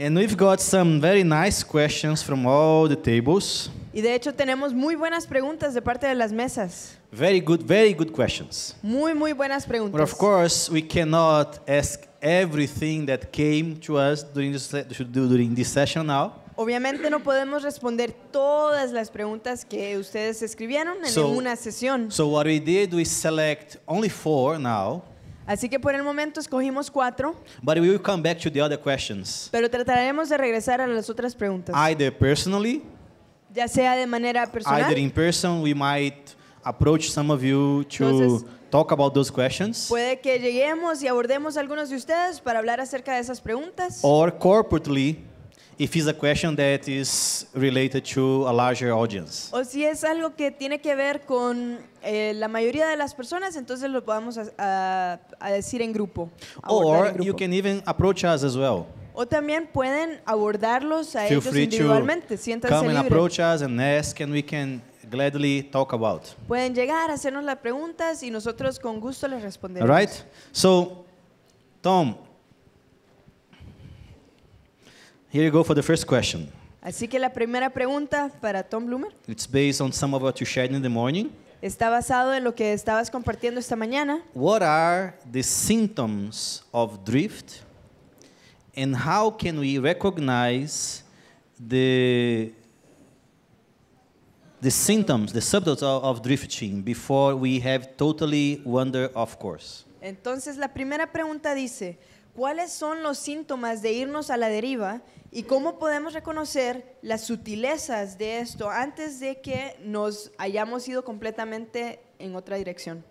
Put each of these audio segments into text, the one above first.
And we've got some very nice questions from all the tables. Y de hecho tenemos muy buenas preguntas de parte de las mesas. Very good, very good questions. Muy muy buenas preguntas. But of course, we cannot ask everything that came to us during this during this session now. Obviamente no podemos responder todas las preguntas que ustedes escribieron en so, una sesión. So what we did, we select only four now. Así que por el momento escogimos cuatro. Pero trataremos de regresar a las otras preguntas. ya sea de manera personal. questions. Puede que lleguemos y abordemos algunos de ustedes para hablar acerca de esas preguntas. Or corporately, if it's a question that is related to a larger audience. O si es algo que tiene que ver con eh, la mayoría de las personas, entonces lo podemos a, a, a decir en grupo. Or en grupo. you can even approach us as well. O también pueden abordarlos a Feel ellos individualmente. To Siéntanse come libre. and approach us and ask and we can gladly talk about. Pueden llegar, hacernos las preguntas y nosotros con gusto les responderemos. All right? So, Tom, Here you go for the first question. Así que la primera pregunta para Tom Bloomer It's based on some of what you shared in the morning. está basado en lo que estabas compartiendo esta mañana. What are the symptoms of drift and how can we recognize the the symptoms, the symptoms of, of drifting before we have totally wander off course? Entonces la primera pregunta dice, ¿cuáles son los síntomas de irnos a la deriva ¿Y cómo podemos reconocer las sutilezas de esto antes de que nos hayamos ido completamente en otra dirección?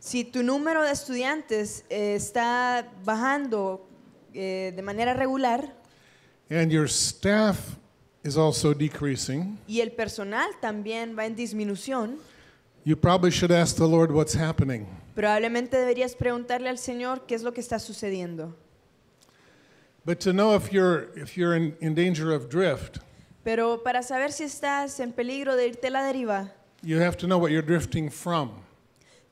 si tu número de estudiantes eh, está bajando eh, de manera regular, and your staff is also decreasing, y el personal también va en disminución, You probably should ask the Lord what's happening. Probablemente deberías preguntarle al Señor qué es lo que está sucediendo. But to know if you're if you're in, in danger of drift, Pero para saber si estás en peligro de irte a la deriva, you have to know what you're drifting from,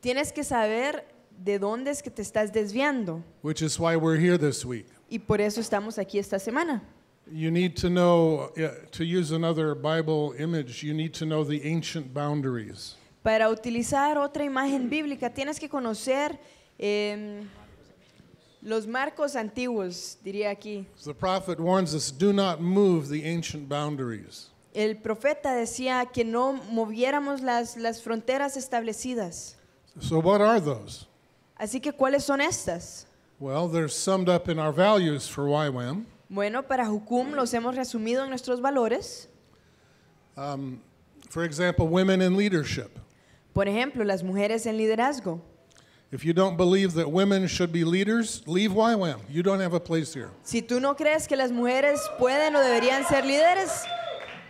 tienes que saber de dónde es que te estás desviando. which is why we're here this week. Y por eso estamos aquí esta semana. You need to know, eh, to use another Bible image, you need to know the ancient boundaries. para utilizar otra imagen bíblica tienes que conocer em, los marcos antiguos, diría aquí. El profeta decía que no moviéramos las, las fronteras establecidas. Así que ¿cuáles son estas? Bueno, para Hukum los hemos resumido en nuestros valores. Por um, ejemplo, women in leadership. Por ejemplo, las mujeres en liderazgo. If you don't believe that women should be leaders, leave YWAM. You don't have a place here. Si tú no crees que las mujeres pueden o deberían ser líderes,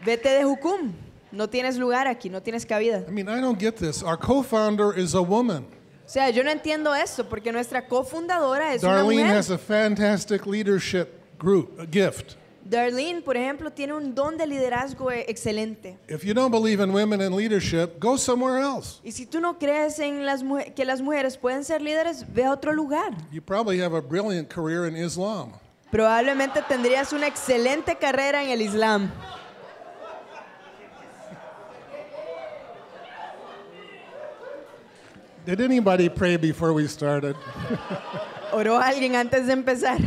vete de Hukum. No tienes lugar aquí, no tienes cabida. I mean, I don't get this. Our co-founder is a woman. O sea, yo no entiendo eso porque nuestra cofundadora es Darlene una mujer. has a fantastic leadership group, a gift. Darlene, por ejemplo, tiene un don de liderazgo e- excelente. If you don't believe in women in leadership, go somewhere else. Y si tú no crees en las que las mujeres pueden ser líderes, ve a otro lugar. You probably have a brilliant career in Islam. Probablemente tendrías una excelente carrera en el Islam. Did anybody pray before we started? Oró alguien antes de empezar.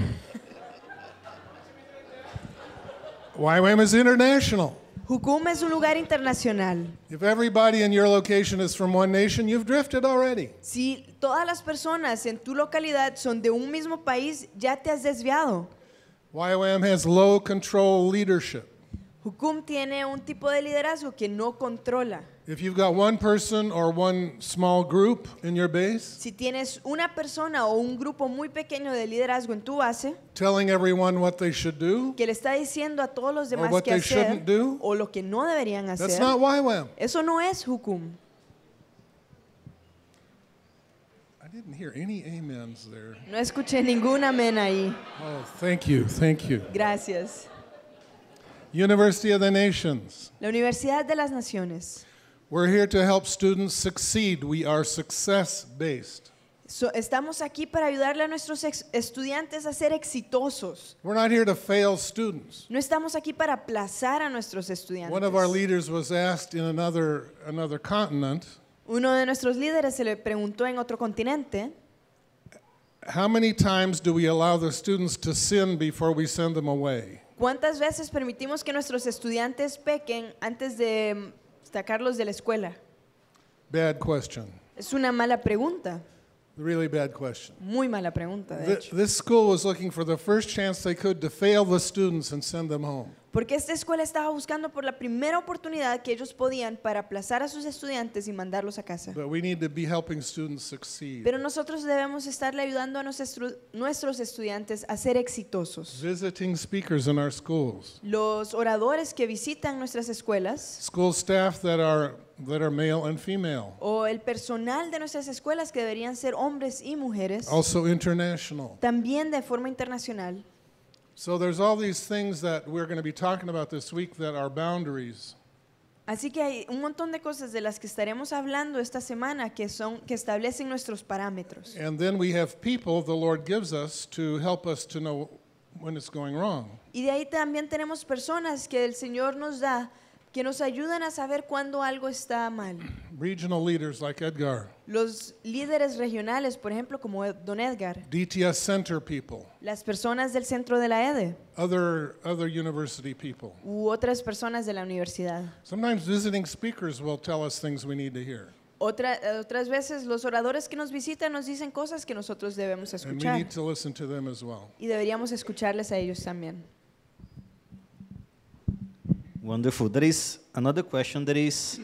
YWAM is international. Hukum es un lugar internacional. If everybody in your location is from one nation, you've drifted already. Si todas las personas en tu localidad son de un mismo país, ya te has desviado. YWAM has low control leadership. Hukum tiene un tipo de liderazgo que no controla. Si tienes una persona o un grupo muy pequeño de liderazgo en tu base telling everyone what they should do, que le está diciendo a todos los demás qué hacer o lo que no deberían that's hacer, not eso no es hukum. No escuché ningún amén ahí. Oh, thank you, thank you. Gracias. University of the Nations. La Universidad de las Naciones. We're here to help students succeed. We are success based. So, estamos aquí para ayudarle a nuestros estudiantes a ser exitosos. We're not here to fail students. No estamos aquí para aplazar a nuestros estudiantes. One of our leaders was asked in another another continent. Uno de nuestros líderes se le preguntó en otro continente. How many times do we allow the students to sin before we send them away? ¿Cuántas veces permitimos que nuestros estudiantes pequen antes de mm, sacarlos de la escuela? Bad question. Es una mala pregunta. Really bad question. Muy mala pregunta, de hecho. This school was looking for the first chance they could to fail the students and send them home porque esta escuela estaba buscando por la primera oportunidad que ellos podían para aplazar a sus estudiantes y mandarlos a casa. Pero nosotros debemos estarle ayudando a nuestros, estudiantes a ser exitosos. Los oradores que visitan nuestras escuelas. O el personal de nuestras escuelas que deberían ser hombres y mujeres. También de forma internacional. So there's all these things that we're going to be talking about this week that are boundaries. Así que hay un montón de cosas de las que estaremos hablando esta semana que son que establecen nuestros parámetros. And then we have people the Lord gives us to help us to know when it's going wrong. Y de ahí también tenemos personas que el Señor nos da que nos ayudan a saber cuándo algo está mal. Los líderes regionales, por ejemplo, como Don Edgar. Las personas del centro de la EDE. U otras personas de la universidad. otras veces los oradores que nos visitan nos dicen cosas que nosotros debemos escuchar. Y deberíamos escucharles a ellos también. Wonderful. There is another question that is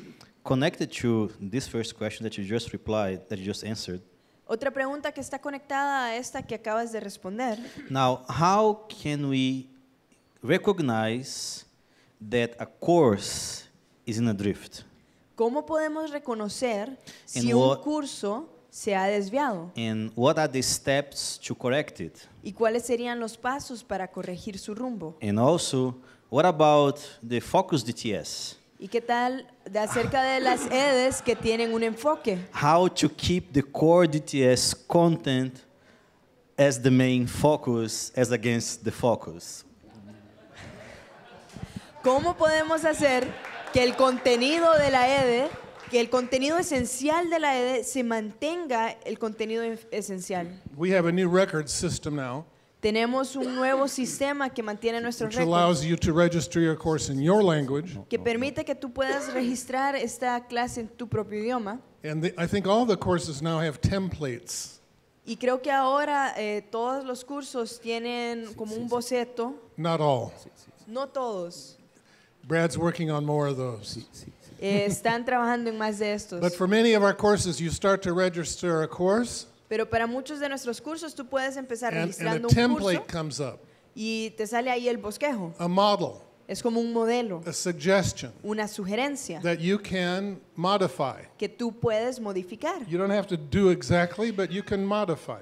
connected to this first question that you just replied, that you just answered. Otra pregunta que está conectada a esta que acabas de responder. Now, how can we recognize that a course is in a drift? ¿Cómo podemos reconocer si And un curso se ha desviado. And what are the steps to correct it? ¿Y cuáles serían los pasos para corregir su rumbo? And also, what about the focus DTS? ¿Y qué tal de acerca de las EDES que tienen un enfoque? How to keep the core DTS content as the main focus as against the focus. ¿Cómo podemos hacer que el contenido de la EDE que el contenido esencial de la ED e se mantenga el contenido esencial. Tenemos un nuevo sistema que mantiene nuestros which que permite que tú puedas registrar esta clase en tu propio idioma. Y creo que ahora eh, todos los cursos tienen como un boceto. No todos. Brad's working on more of those están trabajando en más de estos. Pero para muchos de nuestros cursos tú puedes empezar and, registrando a un curso y te sale ahí el bosquejo. Es como un modelo. Una sugerencia. Que tú puedes modificar.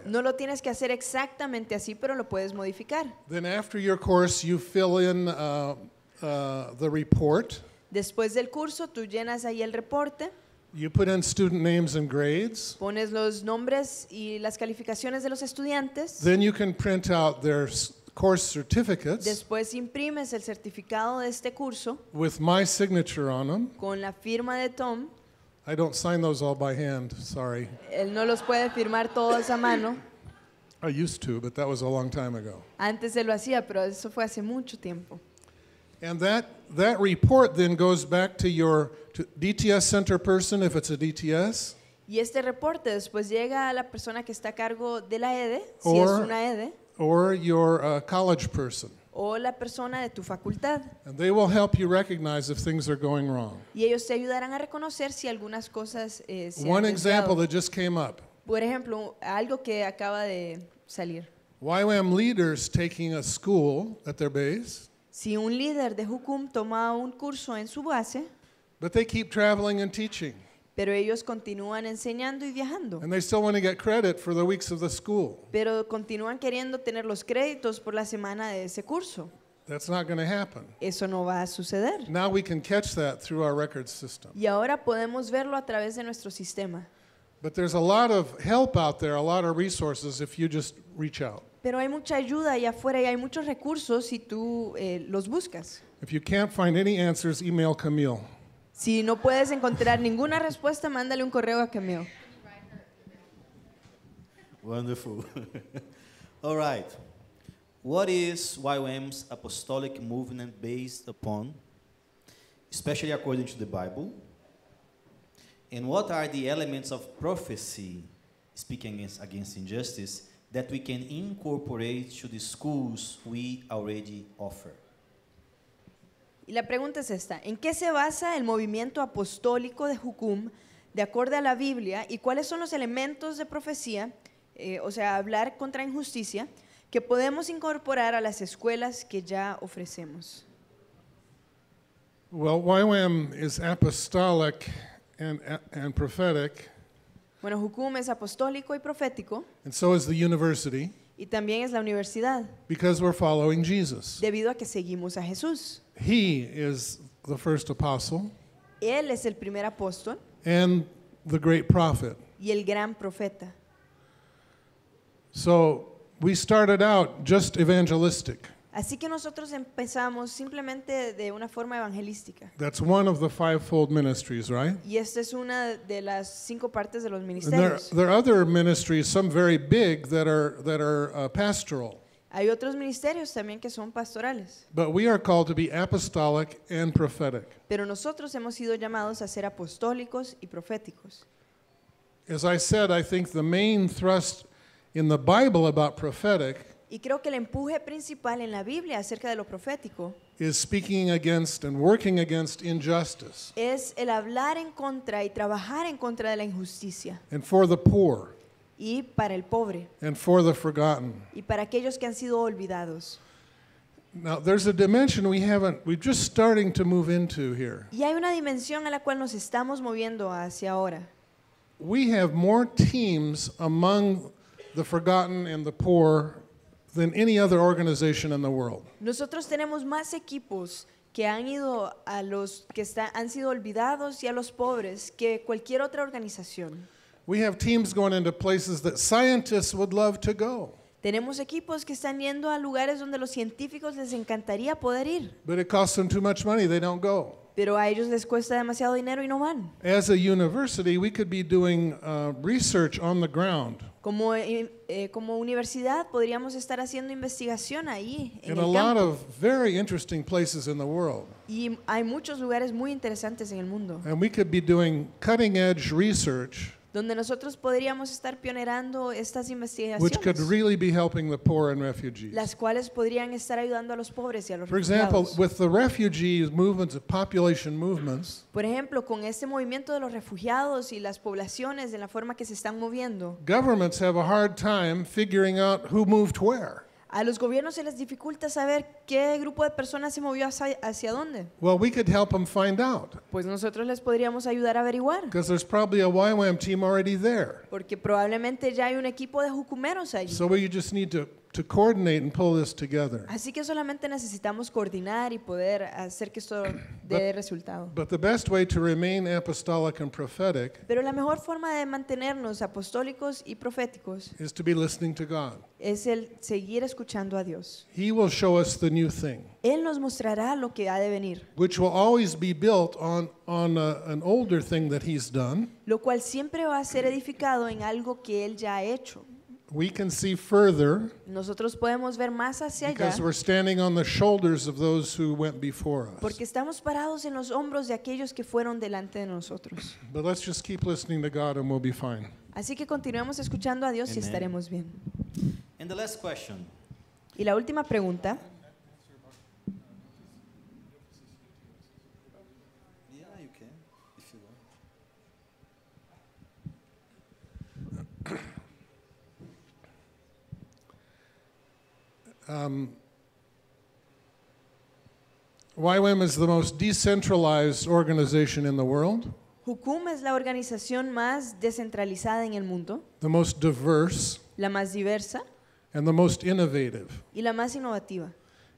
No lo tienes que hacer exactamente así, pero lo puedes modificar. Then after your course, you fill in uh, uh, the report. Después del curso, tú llenas ahí el reporte. Pones los nombres y las calificaciones de los estudiantes. Después imprimes el certificado de este curso. Em. Con la firma de Tom. Él no los puede firmar todos a mano. Antes se lo hacía, pero eso fue hace mucho tiempo. And that, that report then goes back to your to DTS center person if it's a DTS. Y este reporte después llega a la persona que está a cargo de la EDE, si or, es una EDE. Or your uh, college person. O la persona de tu facultad. And they will help you recognize if things are going wrong. Y ellos te ayudarán a reconocer si algunas cosas eh, se One han example that just came up. Por ejemplo, algo que acaba de salir. YWAM leaders taking a school at their base. Si un líder de Hukum toma un curso en su base, but they keep traveling and teaching. pero ellos continúan enseñando y viajando. And they still want to get credit for the weeks of the school. Pero continúan queriendo tener los créditos por la semana de ese curso. That's not going to happen. Eso no va a suceder. Now we can catch that through our record system. Y ahora podemos verlo a través de nuestro sistema. But there's a lot of help out there, a lot of resources if you just reach out. Pero hay mucha ayuda allá afuera y hay muchos recursos si tú eh, los buscas. If you can't find any answers, email Camille. Si no puedes encontrar ninguna respuesta, mándale un correo a Camille. Wonderful. All right. What is YOM's apostolic movement based upon, especially according to the Bible? And what are the elements of prophecy speaking against injustice that we can incorporate to the schools we already Y la pregunta es esta, ¿en qué se basa el movimiento apostólico de Jukum, de acuerdo a la Biblia y cuáles son los elementos de profecía, eh, o sea, hablar contra injusticia, que podemos incorporar a las escuelas que ya ofrecemos? Well, YWAM is apostolic and, and prophetic. Bueno, Hukum es apostólico y profético. Y también es la universidad. Debido a que seguimos a Jesús. Él es el primer apóstol. Y el gran profeta. So we started out just evangelistic. Así que nosotros empezamos simplemente de una forma evangelística. That's one of the fivefold ministries, right? Y esta es una de las cinco partes de los ministerios. There, there, are other ministries, some very big, that are that are uh, pastoral. Hay otros ministerios también que son pastorales. But we are called to be apostolic and prophetic. Pero nosotros hemos sido llamados a ser apostólicos y proféticos. As I said, I think the main thrust in the Bible about prophetic y creo que el empuje principal en la Biblia acerca de lo profético es el hablar en contra y trabajar en contra de la injusticia y para el pobre y para aquellos que han sido olvidados. Y hay una dimensión a la cual nos estamos moviendo hacia ahora. We have more teams among the forgotten and the poor than any other organization in the world. Nosotros tenemos más equipos que han ido a los que han sido olvidados y a los pobres que cualquier otra organización. We have teams going into places that scientists would love to go. Tenemos equipos que están yendo a lugares donde los científicos les encantaría poder ir. But it costs them too much money, they don't go. Pero a ellos les cuesta demasiado dinero y no van. As a university, we could be doing uh, research on the ground. Como, eh, eh, como universidad podríamos estar haciendo investigación ahí en el lot of very interesting places in the world. Y hay muchos lugares muy interesantes en el mundo. And we could be doing cutting edge research donde nosotros podríamos estar pionerando estas investigaciones, las cuales podrían estar ayudando a los pobres y a los refugiados. Por ejemplo, con este movimiento de los refugiados y las poblaciones de la forma que se están moviendo, governments have a hard time figuring out who moved where. A los gobiernos se les dificulta saber qué grupo de personas se movió hacia, dónde. Em pues nosotros les podríamos ayudar a averiguar, porque probablemente ya hay un equipo de jucumeros allí. So just need to Así que solamente necesitamos coordinar y poder hacer que esto dé resultado. Pero la mejor forma de mantenernos apostólicos y proféticos es el seguir escuchando a Dios. Él nos mostrará lo que ha de venir. Lo cual siempre va a ser edificado en algo que él ya ha hecho. Nosotros podemos ver más hacia allá porque estamos parados en los hombros de aquellos que fueron delante de nosotros. Así que continuemos escuchando a Dios y estaremos bien. Y la última pregunta. Um, YWAM is the most decentralized organization in the world. Hukum es la organización más descentralizada en el mundo. The most diverse. La más diversa. And the most innovative. Y la más innovativa.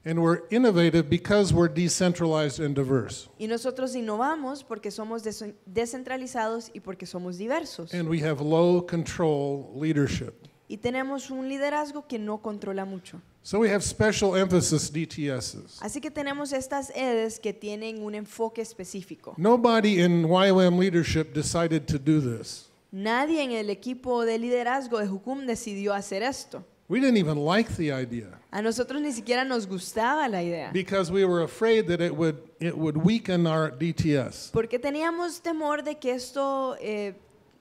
And we're innovative because we're decentralized and diverse. Y nosotros innovamos porque somos descentralizados y porque somos diversos. And we have low control leadership. Y tenemos un liderazgo que no controla mucho. So we have special emphasis DTSs. Así que tenemos estas EDs que tienen un enfoque específico. Nobody in YOM leadership decided to do this. Nadie en el equipo de liderazgo de Hukum decidió hacer esto. We didn't even like the idea. A nosotros ni siquiera nos gustaba la idea. Because we were afraid that it would it would weaken our DTS. Porque teníamos temor de que esto eh,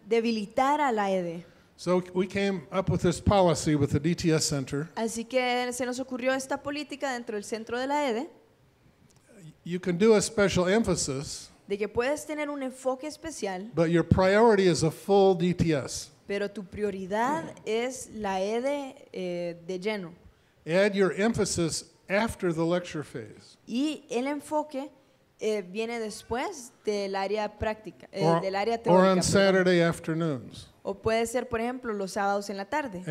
debilitara la ede. So we came up with this policy with the DTS Center. Así que se nos ocurrió esta política dentro del centro de la EDE You can do a special emphasis, de que puedes tener un enfoque especial, but your priority is a full DTS. pero tu prioridad es la EDE eh, de lleno. Add your emphasis after the lecture phase. Y el enfoque eh, viene después del área práctica, eh, Or- del área teórica. Or on perdón. Saturday afternoons. O puede ser, por ejemplo, los sábados en la tarde.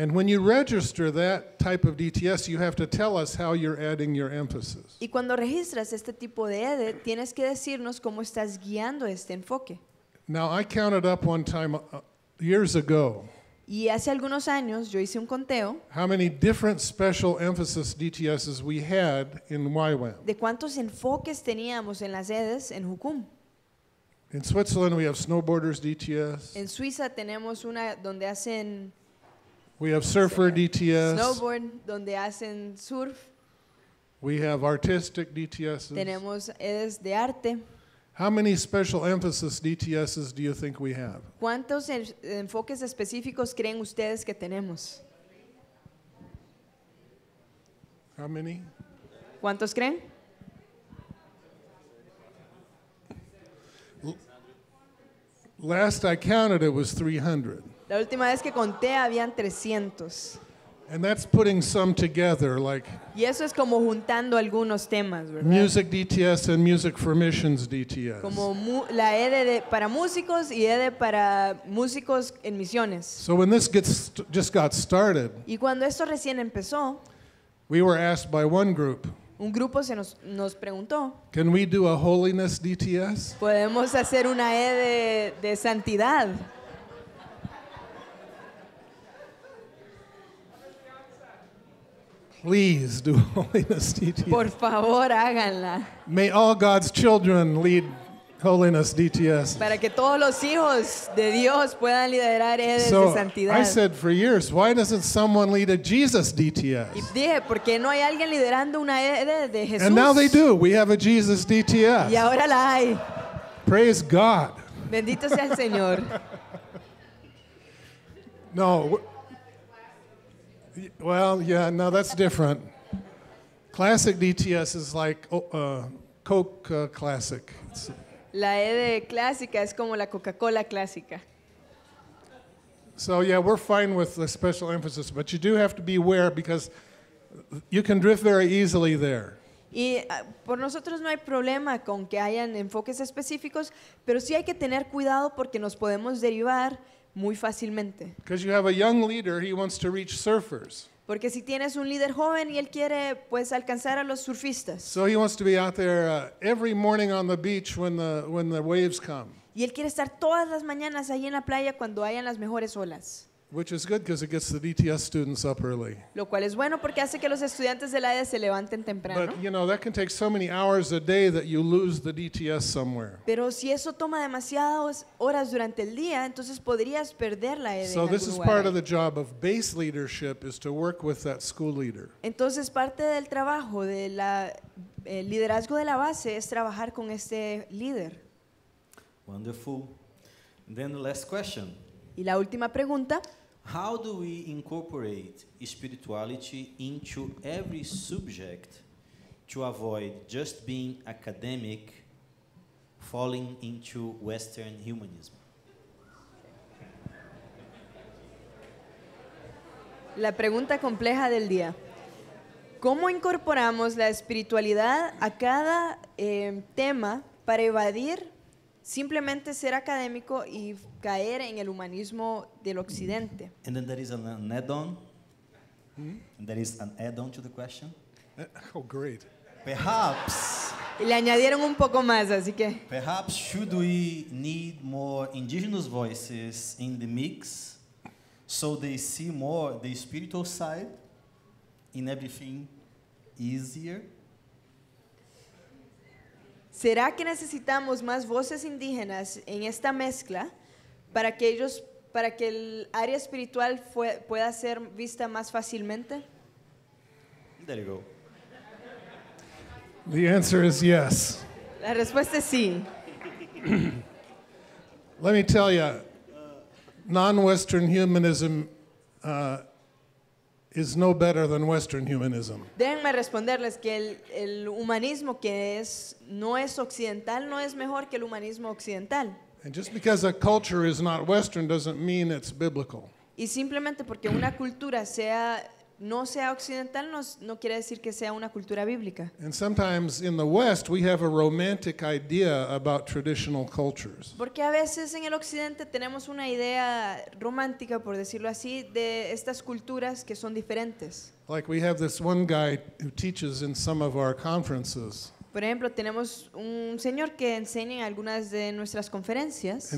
Y cuando registras este tipo de EDE, tienes que decirnos cómo estás guiando este enfoque. Now I counted up one time uh, uh, years ago. Y hace algunos años yo hice un conteo. How many different special emphasis DTSs we had in De cuántos enfoques teníamos en las EDES en Hukum. In Switzerland we have snowboarders DTS. En Suiza tenemos una donde hacen We have surfer DTS. Snowboard donde hacen surf. We have artistic DTSs. Tenemos edes de arte. How many special emphasis DTSs do you think we have? ¿Cuántos enfoques específicos creen ustedes que tenemos? How many? ¿Cuántos creen? Last I counted, it was 300. La última vez que conté habían 300. And that's putting some together, like y eso es como juntando algunos temas, ¿verdad? Music DTS and Music for Missions DTS. Como la ED de, para músicos y ED para músicos en misiones. So when this gets just got started, y cuando esto recién empezó, we were asked by one group. Un grupo se nos, nos preguntó, Can we do a holiness DTS? ¿podemos hacer una E de, de santidad? Please do holiness DTS. Por favor, háganla. May all God's children lead Holiness DTS. Para que todos los hijos de Dios puedan liderar so de santidad. I said for years, why doesn't someone lead a Jesus DTS? Y dije, ¿por qué no hay alguien liderando una red de Jesús? And now they do. We have a Jesus DTS. Y ahora la hay. Praise God. Bendito sea el Señor. no. Well, yeah, no, that's different. Classic DTS is like oh, uh, Coke uh, Classic. It's, La E de clásica es como la Coca-Cola clásica. So yeah, we're fine with the special emphasis, but you do have to be aware because you can drift very easily there. Y uh, por nosotros no hay problema con que hayan enfoques específicos, pero sí hay que tener cuidado porque nos podemos derivar muy fácilmente. Because you have a young leader, he wants to reach surfers. Porque si tienes un líder joven y él quiere pues alcanzar a los surfistas. So he wants to be out there uh, every morning on the beach when the when the waves come. Y él quiere estar todas las mañanas ahí en la playa cuando hayan las mejores olas. Which is good because it gets the DTS students up early. Lo cual es bueno porque hace que los estudiantes de la ED se levanten temprano. But you know that can take so many hours a day that you lose the DTS somewhere. Pero si eso toma demasiadas horas durante el día, entonces podrías perder la ED. So this is lugar. part of the job of base leadership is to work with that school leader. Entonces parte del trabajo de la el liderazgo de la base es trabajar con este líder. Wonderful. Then the last question. Y la última pregunta. How do we incorporate spirituality into every subject to avoid just being academic, falling into Western humanism? La pregunta compleja del día. ¿Cómo incorporamos la espiritualidad a cada eh, tema para evadir simplemente ser académico y caer en el humanismo del occidente. And then there is an, add-on. Hmm? There is an add-on to the question. Eh, oh, great. Perhaps. le añadieron un poco más, así que. Perhaps should we need more indigenous voices in the mix, so they see more the spiritual side in everything easier? ¿Será que necesitamos más voces indígenas en esta mezcla para que ellos, para que el área espiritual pueda ser vista más fácilmente? The answer is yes. La respuesta es sí. Let me tell you, non-Western humanism uh, is no better than Western humanism. Déjenme responderles que el, el humanismo que es no es occidental no es mejor que el humanismo occidental. And just because a culture is not Western doesn't mean it's biblical. Y simplemente porque una cultura sea no sea occidental no, no quiere decir que sea una cultura bíblica. Porque a veces en el occidente tenemos una idea romántica, por decirlo así, de estas culturas que son diferentes. Por ejemplo, tenemos un señor que enseña en algunas de nuestras conferencias. Y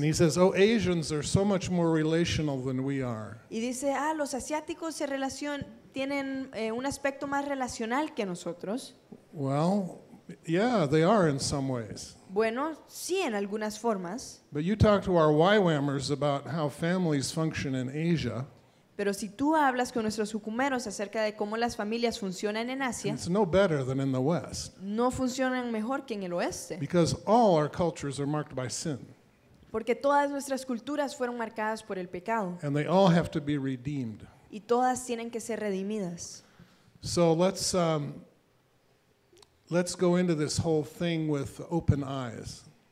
dice, "Ah, los asiáticos se relacionan tienen eh, un aspecto más relacional que nosotros. Bueno, sí en algunas formas. Pero si tú hablas con nuestros sucumeros acerca de cómo las familias funcionan en Asia, no, funcionan mejor que en el oeste. Porque todas nuestras culturas fueron marcadas por el pecado. And they all have to be y todas tienen que ser redimidas.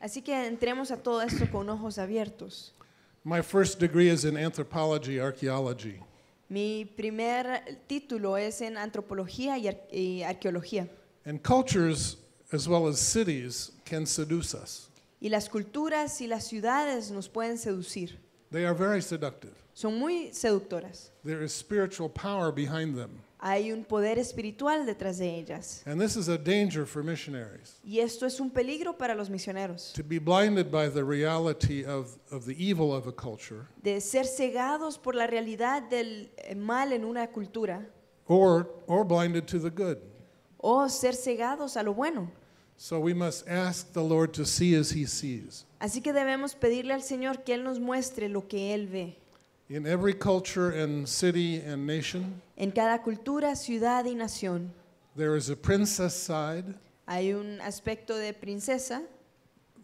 Así que entremos a todo esto con ojos abiertos. Mi primer título es en antropología y, arqueología. Y las culturas y las ciudades nos pueden seducir. They are very son muy seductoras. Hay un poder espiritual detrás de ellas. Y esto es un peligro para los misioneros. De ser cegados por la realidad del eh, mal en una cultura. O ser cegados a lo bueno. Así que debemos pedirle al Señor que él nos muestre lo que él ve. In every culture and city and nation, En cada cultura, ciudad y nación there is a princess side, hay un aspecto de princesa.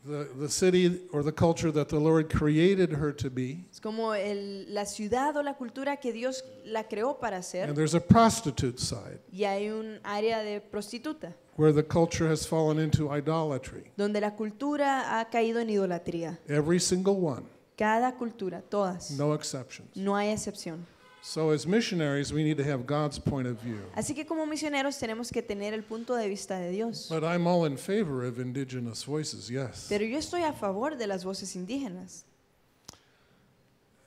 the, the city or the culture that the Lord created her to be, Es como el- la ciudad o la cultura que Dios la creó para and there's a prostitute side, Y hay un área de prostituta, where the culture has fallen into idolatry. donde la cultura ha caído en idolatría. Every single one. Cada cultura, todas. No exceptions. No hay excepción. So as missionaries, we need to have God's point of view. Así que como misioneros tenemos que tener el punto de vista de Dios. But I'm all in favor of indigenous voices, yes. Pero yo estoy a favor de las voces indígenas.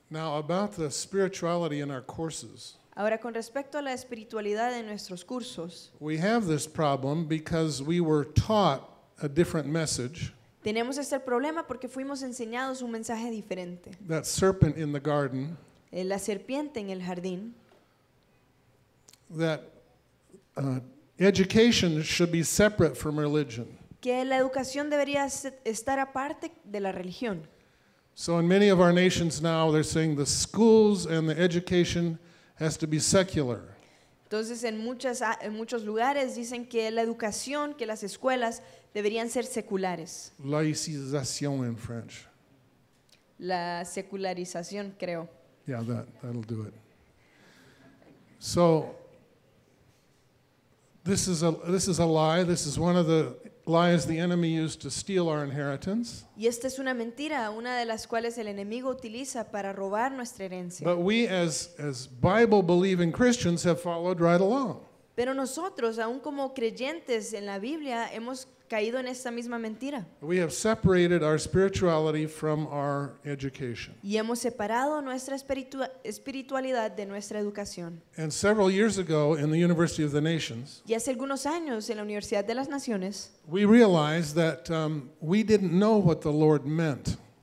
Now about the spirituality in our courses. Ahora con respecto a la espiritualidad en nuestros cursos. We have this problem because we were taught a different message. Tenemos este problema porque fuimos enseñados un mensaje diferente. Eh, la serpiente en el jardín. Uh, que la educación debería estar aparte de la religión. Entonces en, muchas, en muchos lugares dicen que la educación, que las escuelas deberían ser seculares. Laïcisation in French. La secularización, creo. Yeah, that, that'll do it. So, this is, a, this is a lie. This is one of the lies the enemy used to steal our inheritance. Y esta es una mentira, una de las cuales el enemigo utiliza para robar nuestra herencia. But we, as, as Bible believing Christians, have followed right along. Pero nosotros, aun como creyentes en la Biblia, hemos caído en esta misma mentira. Y hemos separado nuestra espiritualidad de nuestra educación. y hace algunos años en la Universidad de las Naciones,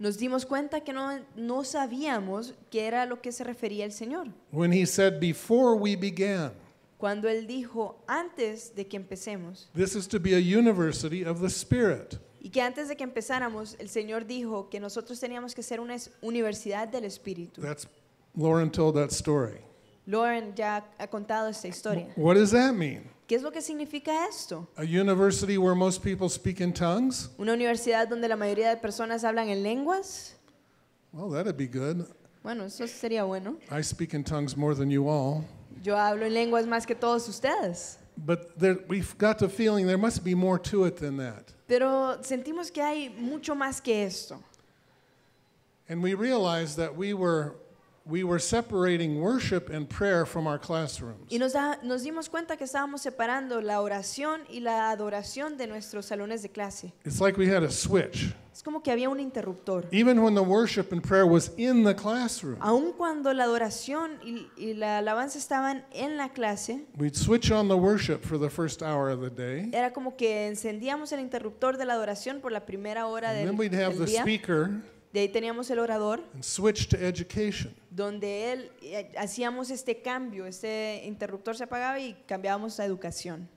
Nos dimos cuenta que no, sabíamos qué era lo que se refería el Señor. When he said before we began. Cuando él dijo antes de que empecemos. Y que antes de que empezáramos, el Señor dijo que nosotros teníamos que ser una universidad del Espíritu. Lauren ya ha contado esta historia. ¿Qué es lo que significa esto? A Una universidad donde la mayoría de personas hablan en lenguas? Bueno, eso sería bueno. I speak in tongues more than you yo hablo en lenguas más que todos ustedes. But we've got the feeling there must be more to it than that. Pero sentimos que hay mucho más que esto. And we realized that we were y nos, dimos cuenta que estábamos separando la oración y la adoración de nuestros salones de clase. Es como que había un interruptor. Even when the worship and prayer was in the classroom. Aun cuando la adoración y, la alabanza estaban en la clase. switch on the worship for the first hour of the day. Era como que encendíamos el interruptor de la adoración por la primera hora del del, then we'd have the Speaker de ahí teníamos el orador. Donde él eh, hacíamos este cambio, este interruptor se apagaba y cambiábamos a educación.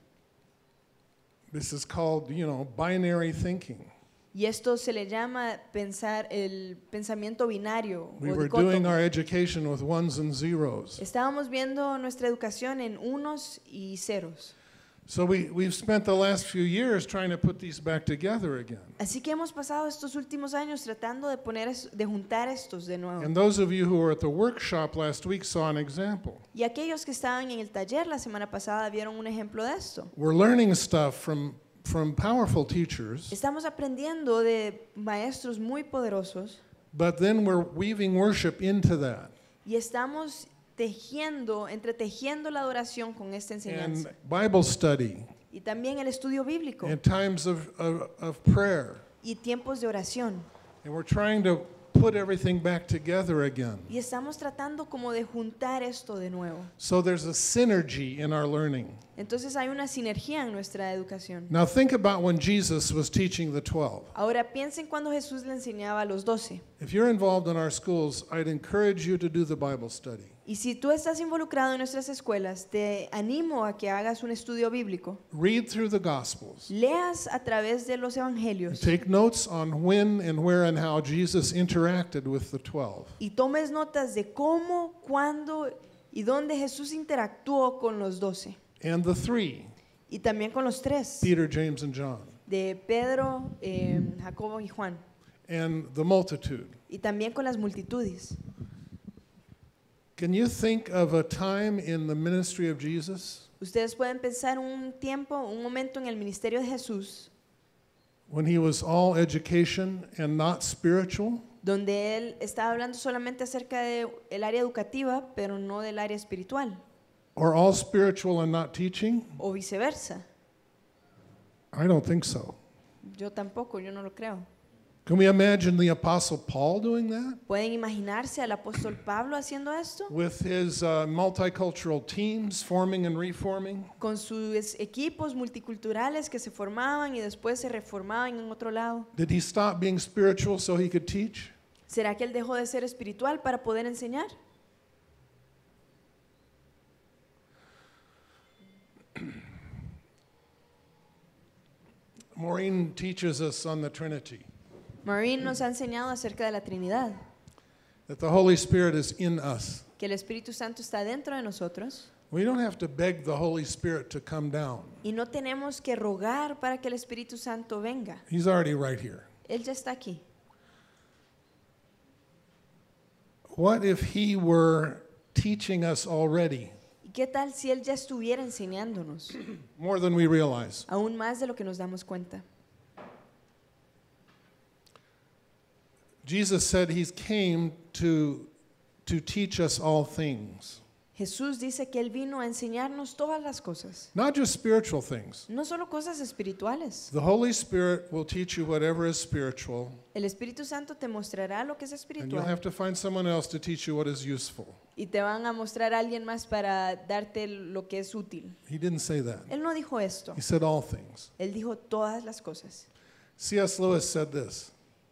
Y esto se le llama pensar el pensamiento binario. Estábamos viendo nuestra educación en unos y ceros. So we, we've spent the last few years trying to put these back together again. Así que hemos pasado estos últimos años tratando de poner de juntar estos de nuevo. And those of you who were at the workshop last week saw an example. Y aquellos que estaban en el taller la semana pasada vieron un ejemplo de esto. We're learning stuff from from powerful teachers. Estamos aprendiendo de maestros muy poderosos. But then we're weaving worship into that. Y estamos tejiendo, entretejiendo la adoración con esta enseñanza. and Bible study Y también el estudio bíblico and times of, of, of prayer. y tiempos de oración. And we're trying to put everything back together again. Y estamos tratando como de juntar esto de nuevo. So there's a synergy in our learning. Entonces hay una sinergia en nuestra educación. Now think about when Jesus was teaching the 12. Ahora piensen cuando Jesús le enseñaba a los 12. If you're involved in our schools, I'd encourage you to do the Bible study. Y si tú estás involucrado en nuestras escuelas, te animo a que hagas un estudio bíblico. Read through the Gospels. Leas a través de los evangelios. Take notes on when and where and how Jesus interacted with the Y tomes notas de cómo, cuándo y dónde Jesús interactuó con los doce. And the Y también con los tres. Peter, James and John. De Pedro, eh, Jacobo y Juan. And the multitude. Y también con las multitudes. Can you think of a time in the ministry of Jesus Ustedes pueden pensar un tiempo, un momento en el ministerio de Jesús, when he was all education and not spiritual? donde él estaba hablando solamente acerca del área educativa, pero no del área espiritual, Or all spiritual and not teaching? o viceversa. I don't think so. Yo tampoco, yo no lo creo. Can we imagine the apostle Paul doing that? ¿Pueden imaginarse al apóstol Pablo haciendo esto? With his uh, multicultural teams forming and reforming? Con sus equipos multiculturales que se formaban y después se reformaban en otro lado. Did he stop being spiritual so he could teach? ¿Será que él dejó de ser espiritual para poder enseñar? Maureen teaches us on the Trinity. Maureen nos ha enseñado acerca de la Trinidad. the Holy Spirit is in us. Que el Espíritu Santo está dentro de nosotros. We don't have to beg the Holy Spirit to come down. Y no tenemos que rogar para que el Espíritu Santo venga. He's already right here. Él ya está aquí. What if he were teaching us already? ¿Qué tal si él ya estuviera enseñándonos? More than we realize. Aún más de lo que nos damos cuenta. Jesus said He's came to, to teach us all things. Jesús dice que él vino a enseñarnos todas las cosas. Not just spiritual things. No solo cosas espirituales. The Holy Spirit will teach you whatever is spiritual. El Espíritu Santo te mostrará lo que es espiritual. And you'll have to find someone else to teach you what is useful. Y te van a mostrar a alguien más para darte lo que es útil. He didn't say that. Él no dijo esto. He said all things. Él dijo todas las cosas. C.S. Lewis said this.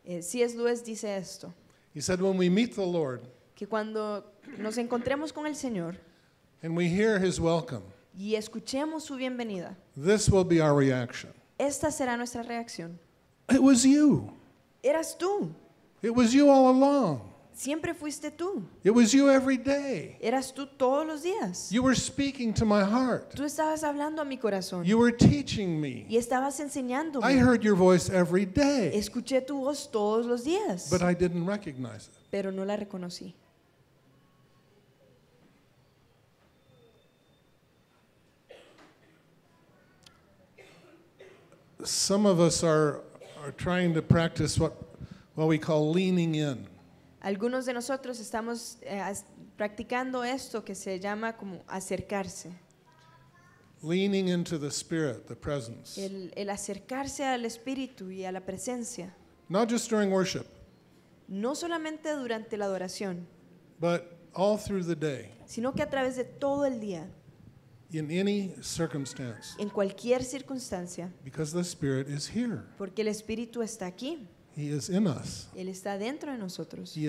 Eh, C.S. Lewis dice esto, He said, When we meet the Lord que cuando nos encontremos con el Señor and we hear his welcome, y escuchemos su bienvenida, this will be our reaction. esta será nuestra reacción. It was you. Eras tú, It was you all along. Siempre fuiste tú. It was you every day. Eras tú todos los días. You were speaking to my heart. Tú estabas hablando a mi corazón. You were teaching me. Y estabas enseñándome. I heard your voice every day. Escuché tu voz todos los días. But I didn't recognize it. Pero no la reconocí. Some of us are, are trying to practice what, what we call leaning in. Algunos de nosotros estamos eh, practicando esto que se llama como acercarse. Leaning into the spirit, the presence. El, acercarse al espíritu y a la presencia. No solamente durante la adoración. Sino que a través de todo el día. En cualquier circunstancia. Porque el espíritu está aquí. Él está dentro de nosotros. He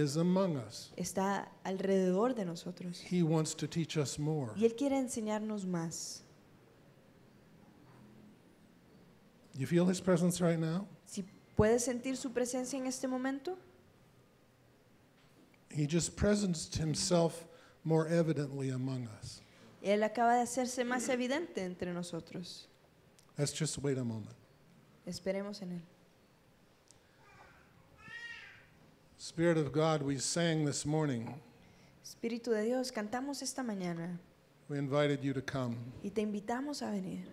Está alrededor de nosotros. Y él quiere enseñarnos más. puedes sentir su presencia en este momento? Él acaba de hacerse más evidente entre nosotros. Esperemos en él. Spirit of God, we sang this morning. Espíritu de Dios, cantamos esta mañana. We invited you to come. Y te invitamos a venir.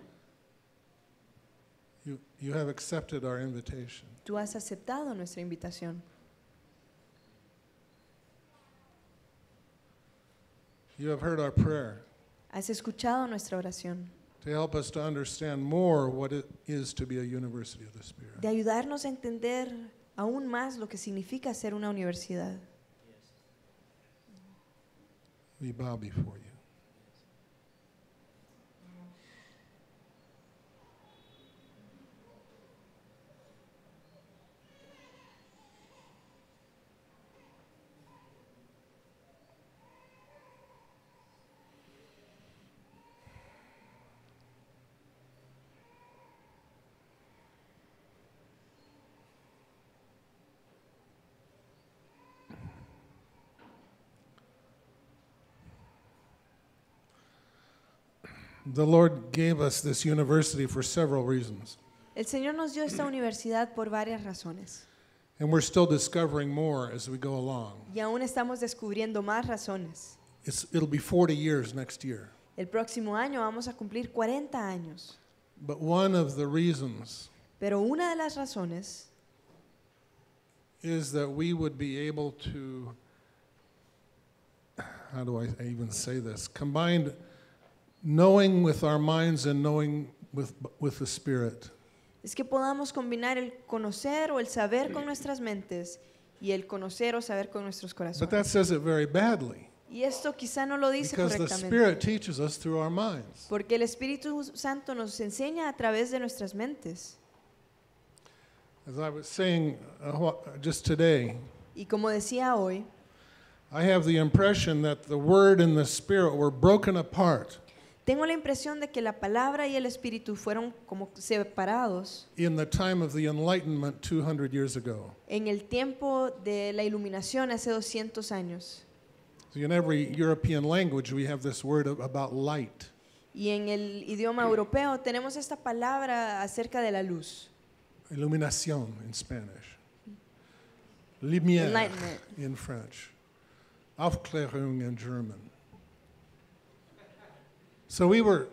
You, you have accepted our invitation. Tú has aceptado nuestra invitación. You have heard our prayer. Has escuchado nuestra oración. To help us to understand more what it is to be a university of the Spirit. De ayudarnos a entender aún más lo que significa ser una universidad. The Lord gave us this university for several reasons. El Señor nos dio esta universidad por varias razones. And we're still discovering more as we go along. Y aún estamos descubriendo más razones. It's, it'll be 40 years next year. El próximo año vamos a cumplir 40 años. But one of the reasons Pero una de las razones is that we would be able to, how do I even say this? Combined knowing with our minds and knowing with, with the spirit. Es que podamos combinar el conocer o el saber con nuestras mentes y el conocer o saber con nuestros corazones. But that says it very badly. Y esto quizá no lo dice Because the Spirit teaches us through our minds. Porque el Espíritu Santo nos enseña a través de nuestras mentes. As I was saying uh, just today, Y como decía hoy, I have the impression that the Word and the Spirit were broken apart Tengo la impresión de que la palabra y el espíritu fueron como separados. In the time of the Enlightenment 200 years ago. En el tiempo de la iluminación hace 200 años. in every European language we have this word about light. Y en el idioma europeo tenemos esta palabra acerca de la luz. Iluminación en Spanish. Lumière en French. Aufklärung en German. So we were,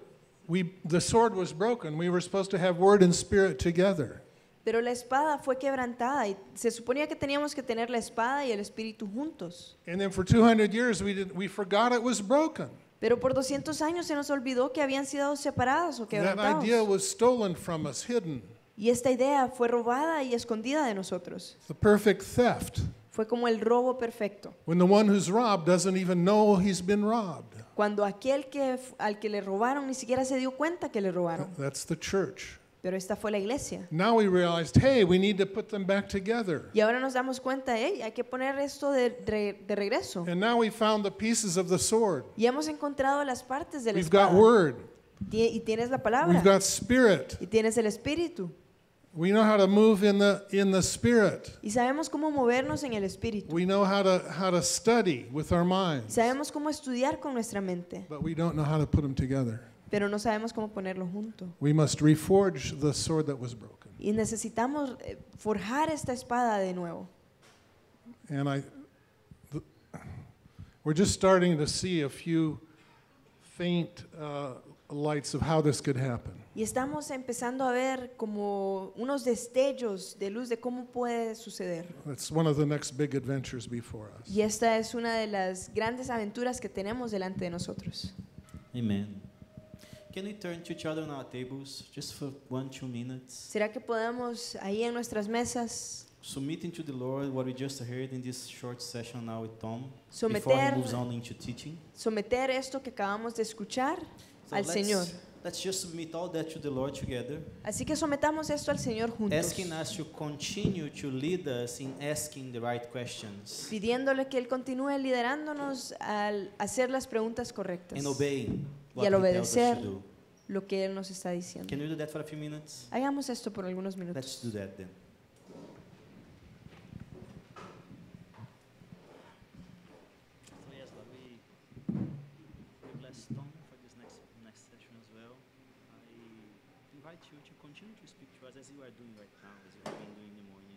we, the sword was broken. We were supposed to have word and spirit together. Pero la espada fue quebrantada y se suponía que teníamos que tener la espada y el espíritu juntos. And then for 200 years we did, we forgot it was broken. Pero por 200 años se nos olvidó que habían sido separados o quebrantados. That idea was stolen from us, hidden. Y esta idea fue robada y escondida de nosotros. The perfect theft. Fue como el robo perfecto. When the one who's robbed doesn't even know he's been robbed. Cuando aquel que, al que le robaron ni siquiera se dio cuenta que le robaron. Pero esta fue la iglesia. Y ahora nos damos cuenta, hey, hay que poner esto de, de regreso. Y hemos encontrado las partes del la espada. Y tienes la palabra. Y tienes el espíritu. We know how to move in the in the spirit. Y sabemos cómo movernos en el espíritu. We know how to how to study with our minds. Sabemos cómo estudiar con nuestra mente. But we don't know how to put them together. Pero no sabemos cómo ponerlo junto. We must reforge the sword that was broken. Y necesitamos eh, forjar esta espada de nuevo. And I the, we're just starting to see a few faint uh, lights of how this could happen. Y estamos empezando a ver como unos destellos de luz de cómo puede suceder. It's one of the next big adventures before us. Y esta es una de las grandes aventuras que tenemos delante de nosotros. Amen. Can we turn to each other on our tables just for one two minutes? ¿Será que podemos ahí en nuestras mesas submitting to the Lord what we just heard in this short session now with Tom someter, before he moves on into teaching? Someter esto que acabamos de escuchar al Señor. Así que sometamos esto al Señor juntos. Pidiéndole que él continúe liderándonos al hacer las preguntas correctas. y al obedecer lo que él nos está diciendo. Hagamos esto por algunos minutos. you to continue to speak to us as you are doing right now, as you have been doing in the morning,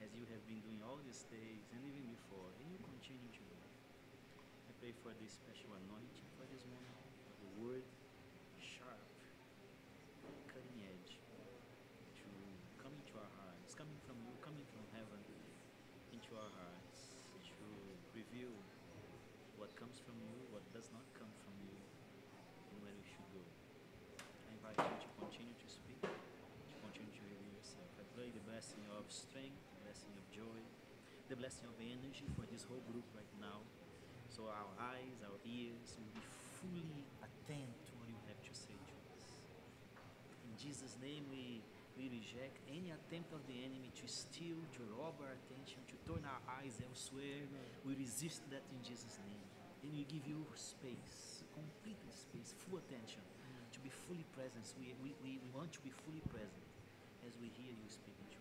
as you have been doing all these days and even before, and you continue to do I pray for this special anointing for this moment, for the word sharp, cutting edge, to come into our hearts, coming from you, coming from heaven into our hearts, to reveal what comes from you, what does not come blessing of strength, the blessing of joy, the blessing of energy for this whole group right now. So our eyes, our ears will be fully attentive to what you have to say to us. In Jesus' name we, we reject any attempt of the enemy to steal, to rob our attention, to turn our eyes elsewhere. We resist that in Jesus' name. And we give you space, complete space, full attention, to be fully present. We, we, we want to be fully present as we hear you speaking to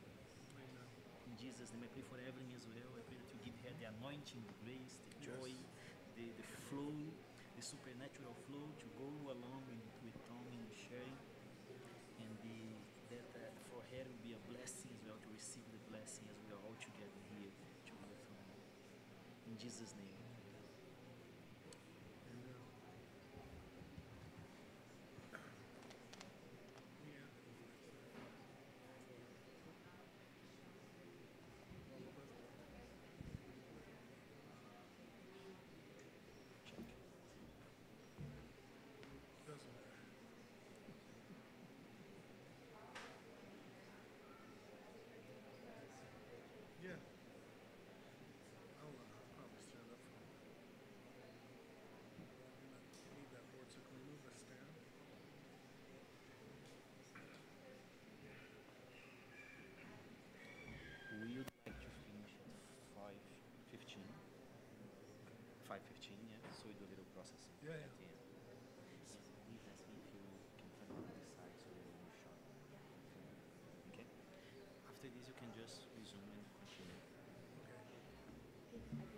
Jesus' name. I pray for every Israel. I pray that you give her the anointing, the grace, the joy, yes. the, the flow, the supernatural flow to go along with, with Tom and sharing. And the, that uh, for her will be a blessing as well to receive the blessing as we are all together here to in Jesus' name. 515, yeah? So we do a little processing yeah, at yeah. the end. please ask me if you can on this side so shot. Okay? After this, you can just resume and continue. Okay.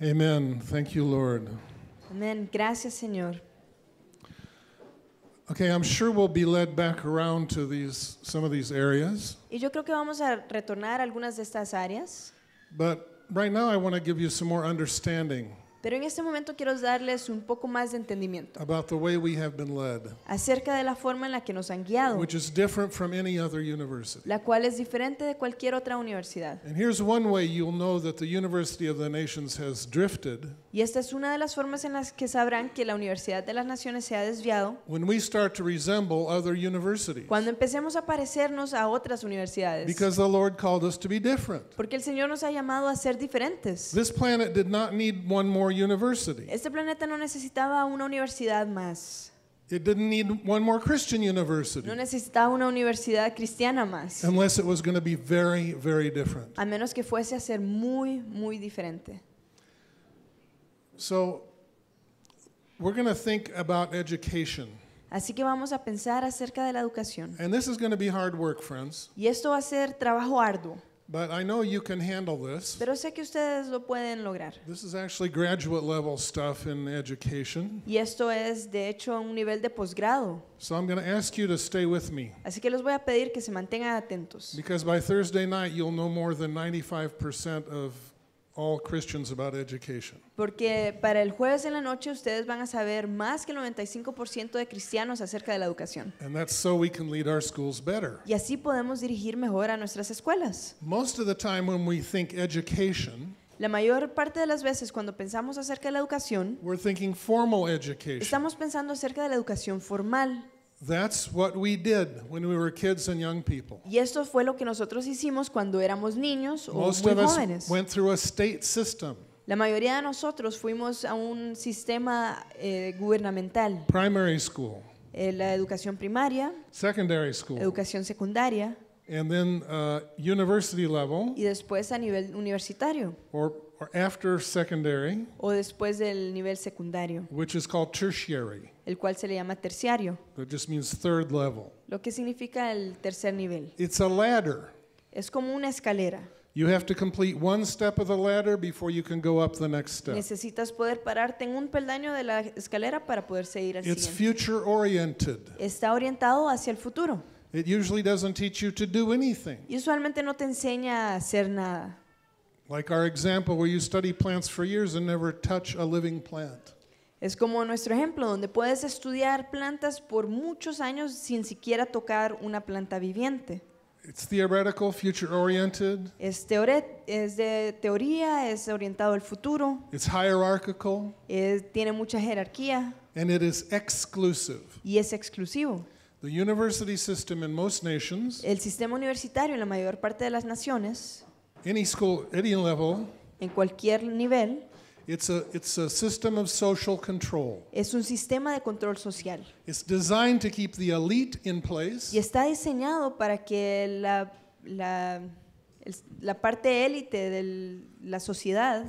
Amen. Thank you, Lord. Amen. Gracias, Señor. Okay, I'm sure we'll be led back around to these some of these areas. Y yo creo que vamos a retornar algunas de estas áreas. But right now I want to give you some more understanding. Pero en este momento quiero darles un poco más de entendimiento acerca de la forma en la que nos han guiado, la cual es diferente de cualquier otra universidad. And here's one way you'll know that the University of the Nations has drifted. Y esta es una de las formas en las que sabrán que la Universidad de las Naciones se ha desviado. Cuando empecemos a parecernos a otras universidades. Porque el Señor nos ha llamado a ser diferentes. Este planeta no necesitaba una universidad más. No necesitaba una universidad cristiana más. A menos que fuese a ser muy, muy diferente. So we're going to think about education. Así que vamos a pensar acerca de la educación. And this is going to be hard work, friends. Y esto va a ser trabajo arduo. But I know you can handle this. Pero sé que ustedes lo pueden lograr. This is actually graduate level stuff in education. Y esto es de hecho un nivel de posgrado. So I'm going to ask you to stay with me. Así que los voy a pedir que se mantengan atentos. Because by Thursday night you'll know more than 95% of education. Porque para el jueves en la noche ustedes van a saber más que el 95% de cristianos acerca de la educación. Y así podemos dirigir mejor a nuestras escuelas. la mayor parte de las veces cuando pensamos acerca de la educación, estamos pensando acerca de la educación formal. That's what we did when we were kids and young people. Y esto fue lo que nosotros hicimos cuando éramos niños o Most muy of us went through a state system. La mayoría de nosotros fuimos a un sistema eh, gubernamental. Primary school, Eh, la educación primaria, secondary school, educación secundaria and then uh, university level y después a nivel universitario or, or after secondary, o después del nivel secundario, which is called tertiary el cual se le llama terciario. Lo que significa el tercer nivel. Es como una escalera. Necesitas poder pararte en un peldaño de la escalera para poder seguir al It's Está orientado hacia el futuro. usualmente no te enseña a hacer nada. Like our example where you study plants for years and never touch a living plant. Es como nuestro ejemplo, donde puedes estudiar plantas por muchos años sin siquiera tocar una planta viviente. Es theoretical, Es, de teoría, es orientado al futuro. tiene mucha jerarquía. Y es exclusivo. el sistema universitario en la mayor parte de las naciones, en cualquier nivel, es un sistema de control social. It's Y está diseñado para que la, parte élite de la sociedad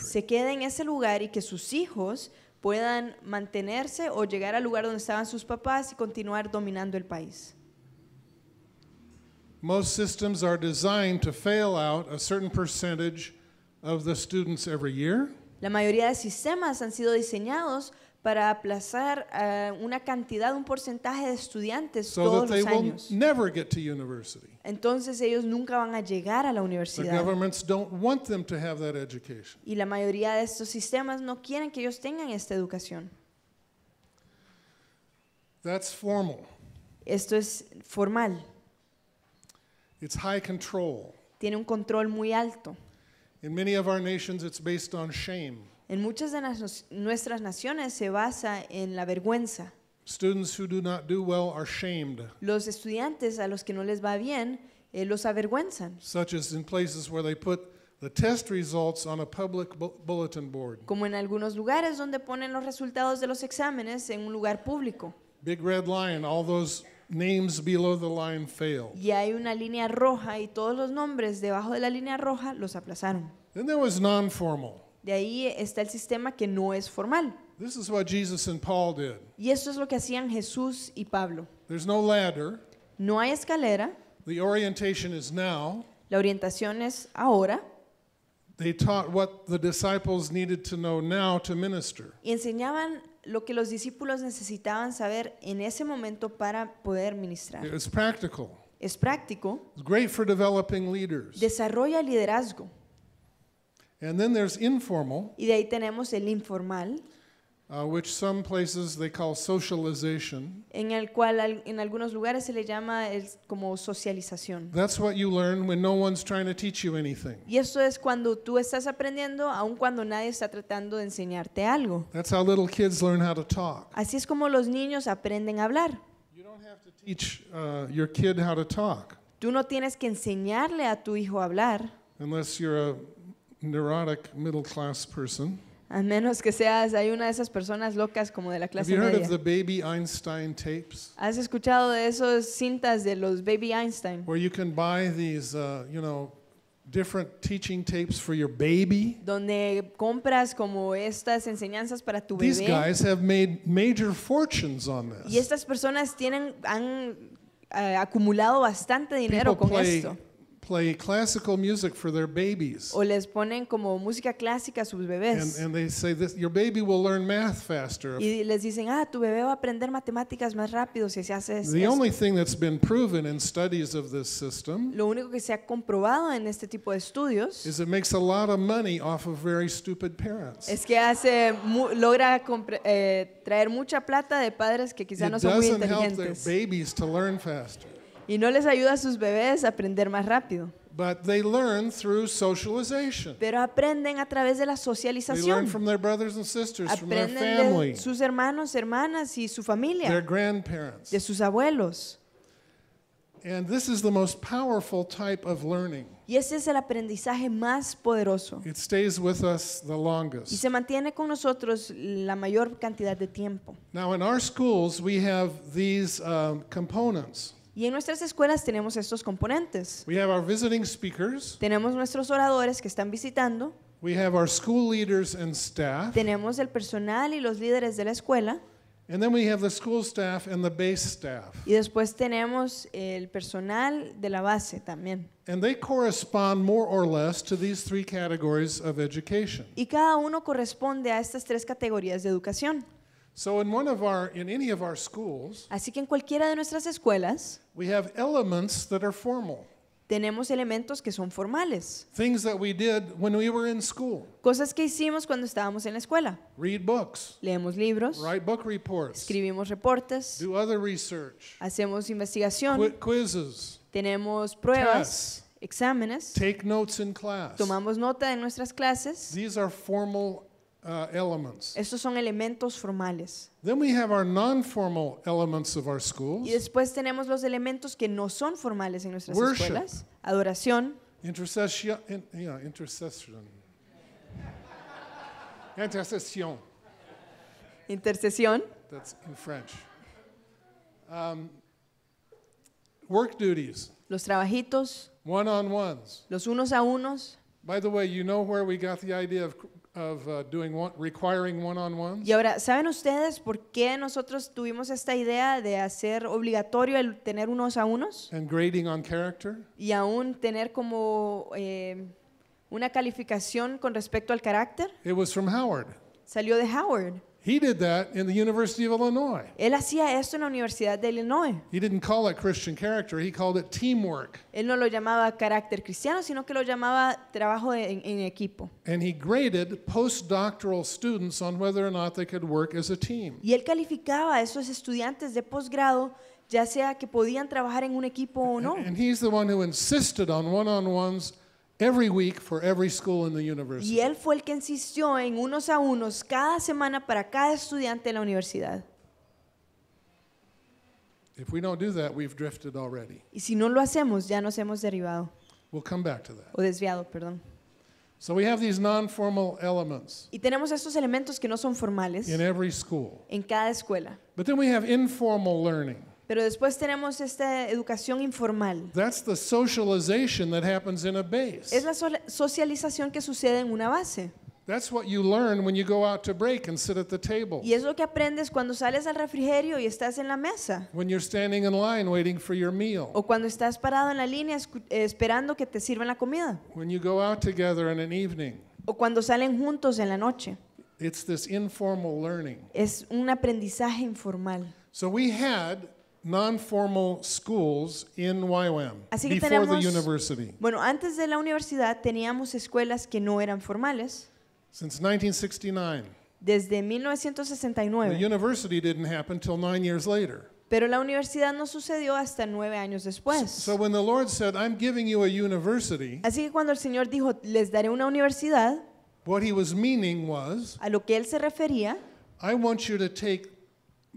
se quede en ese lugar y que sus hijos puedan mantenerse o llegar al lugar donde estaban sus papás y continuar dominando el país. La mayoría de sistemas han sido diseñados para aplazar eh, una cantidad, un porcentaje de estudiantes todos los años. Entonces ellos nunca van a llegar a la universidad. Y la mayoría de estos sistemas no quieren que ellos tengan esta educación. formal. Esto es formal control. Tiene un control muy alto. En muchas de nuestras naciones se basa en la vergüenza. Los estudiantes a los que no les va bien eh, los avergüenzan, como en algunos lugares donde ponen los resultados de los exámenes en un lugar público. Big Red line, all those names below the line failed. Y hay una línea roja y todos los nombres debajo de la línea roja los aplazaron. Then there was non-formal. De ahí está el sistema que no es formal. This is what Jesus and Paul did. Y esto es lo que hacían Jesús y Pablo. There's no ladder. No hay escalera. The orientation is now. La orientación es ahora. They taught what the disciples needed to know now to minister. Y enseñaban lo que los discípulos necesitaban saber en ese momento para poder ministrar. Es práctico. Desarrolla liderazgo. Y de ahí tenemos el informal. Uh, which some places they call socialization. En el cual en algunos lugares se le llama el, como socialización. That's what you learn when no one's trying to teach you anything. Y eso es cuando tú estás aprendiendo aun cuando nadie está tratando de enseñarte algo. That's how little kids learn how to talk. Así es como los niños aprenden a hablar. You don't have to teach uh, your kid how to talk. Tú no tienes que enseñarle a tu hijo a hablar. Unless you're a neurotic middle class person a menos que seas hay una de esas personas locas como de la Have clase you heard of the Baby Einstein tapes? ¿Has escuchado de esas cintas de los Baby Einstein? Where you can buy these, uh, you know, different teaching tapes for your baby. Donde compras como estas enseñanzas para tu bebé. These bebé. guys have made major fortunes on this. Y estas personas tienen, han eh, acumulado bastante dinero People con esto play classical music for their babies. O les ponen como música clásica a sus bebés. And, and they say this, your baby will learn math faster. Y les dicen, ah, tu bebé va a aprender matemáticas más rápido si se hace esto. The only thing that's been proven in studies of this system. Lo único que se ha comprobado en este tipo de estudios. Is it makes a lot of money off of very stupid parents. Es que hace logra eh, traer mucha plata de padres que quizá it no son muy inteligentes. It doesn't help their babies to learn faster. Y no les ayuda a sus bebés a aprender más rápido. But they learn through socialization. Pero aprenden a través de la socialización. They learn from their brothers and sisters, aprenden from their family, de sus hermanos, hermanas y su familia. Their grandparents. De sus abuelos. And this is the most powerful type of learning. Y ese es el aprendizaje más poderoso. It stays with us the longest. Y se mantiene con nosotros la mayor cantidad de tiempo. Now in our schools we have these um, components. Y en nuestras escuelas tenemos estos componentes. Tenemos nuestros oradores que están visitando. Tenemos el personal y los líderes de la escuela. Y después tenemos el personal de la base también. Y cada uno corresponde a estas tres categorías de educación. So in one of our, in any of our schools, Así que en cualquiera de nuestras escuelas we have elements that are formal. tenemos elementos que son formales. Things that we did when we were in school. Cosas que hicimos cuando estábamos en la escuela. Read books. Leemos libros. Write book reports. Escribimos reportes. Do other research. Hacemos investigación. Qu quizzes. Tenemos pruebas. Tests. Exámenes. Take notes in class. Tomamos nota en nuestras clases. These are formal Uh, elements. Estos son elementos formales. Then we have our non-formal elements of our schools. Y después tenemos los elementos que no son formales en nuestras escuelas. Adoración. Intercession. In, intercession. Intercesión. Intercesión. That's in French. Um, work duties. Los trabajitos. One-on-ones. Los unos a unos. By the way, you know where we got the idea of Of, uh, doing one, requiring one -on y ahora, ¿saben ustedes por qué nosotros tuvimos esta idea de hacer obligatorio el tener unos a unos? And grading on character? Y aún tener como eh, una calificación con respecto al carácter. It was from Howard. Salió de Howard. He did that in the University of Illinois. Él hacía esto en la Universidad de Illinois. He didn't call it Christian character, he called it teamwork. Él no lo llamaba carácter cristiano, sino que lo llamaba trabajo en, en equipo. And he graded postdoctoral students on whether or not they could work as a team. Y él calificaba a esos estudiantes de posgrado ya sea que podían trabajar en un equipo o no. And he's the one who insisted on one-on-ones Every week for every school in the university. Y él fue el que insistió en unos a unos cada semana para cada estudiante en la universidad. If we don't do that, we've drifted already. Y si no lo hacemos, ya nos hemos derivado We'll come back to that. o desviado, perdón. So we have these non-formal elements Y tenemos estos elementos que no son formales in every school. en cada escuela. But then we have informal learning. Pero después tenemos esta educación informal. Es la socialización que sucede en una base. Y es lo que aprendes cuando sales al refrigerio y estás en la mesa. O cuando estás parado en la línea eh, esperando que te sirvan la comida. O cuando salen juntos en la noche. Es un aprendizaje informal. So we had non-formal schools in YWAM Así que before tenemos, the university. Bueno, antes de la universidad teníamos escuelas que no eran formales. Since 1969. Desde 1969. The university didn't happen till nine years later. Pero la universidad no sucedió hasta nueve años después. So, so when the Lord said, I'm giving you a university, Así que cuando el Señor dijo, les daré una universidad, what he was meaning was, a lo que él se refería, I want you to take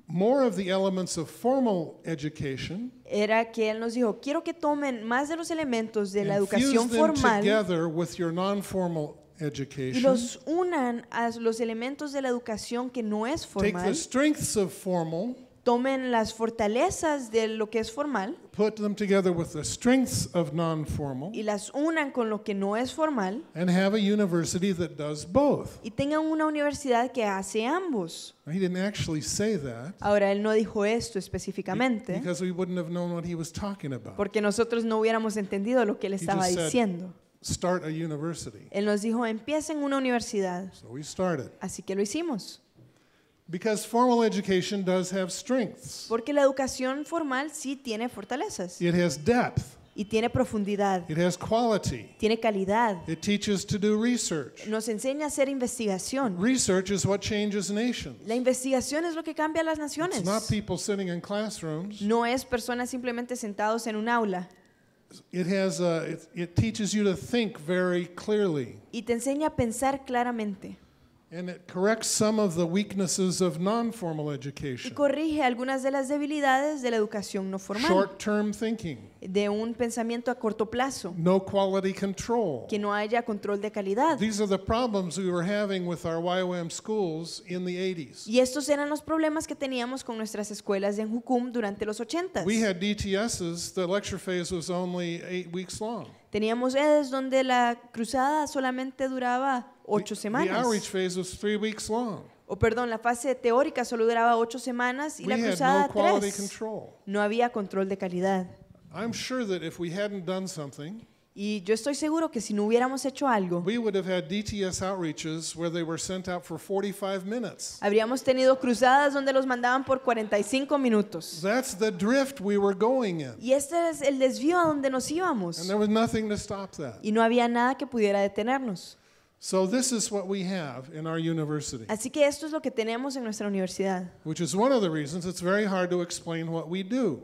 more of the elements of formal education, era que él nos dijo, quiero que tomen más de los elementos de la educación formal non-formal y los unan a los elementos de la educación que no es formal. Take the strengths of formal, tomen las fortalezas de lo que es formal y las unan con lo que no es formal y tengan una universidad que hace ambos. actually say that Ahora él no dijo esto específicamente porque nosotros no hubiéramos entendido lo que él estaba diciendo. Él nos dijo, empiecen una universidad. Así que lo hicimos. Porque la educación formal sí tiene fortalezas. Y tiene profundidad. Tiene calidad. Nos enseña a hacer investigación. La investigación es lo que cambia las naciones. No es personas simplemente sentados en un aula. Y te enseña a pensar claramente. And it corrects some of the weaknesses of non-formal education. Y corrige algunas de las debilidades de la educación no formal. Short-term thinking. De un pensamiento a corto plazo. No quality control. Que no haya control de calidad. These are the problems we were having with our YOM schools in the 80s. Y estos eran los problemas que teníamos con nuestras escuelas en Hukum durante los 80s. We had DTSs, the lecture phase was only eight weeks long. Teníamos EDES donde la cruzada solamente duraba ocho semanas. O perdón, la fase teórica solo duraba ocho semanas y la cruzada tres. No había control de calidad. y yo estoy seguro que si no hubiéramos hecho algo, habríamos tenido cruzadas donde los mandaban por 45 minutos. Y este es el desvío a donde nos íbamos. Y no había nada que pudiera detenernos. Así que esto es lo que tenemos en nuestra universidad.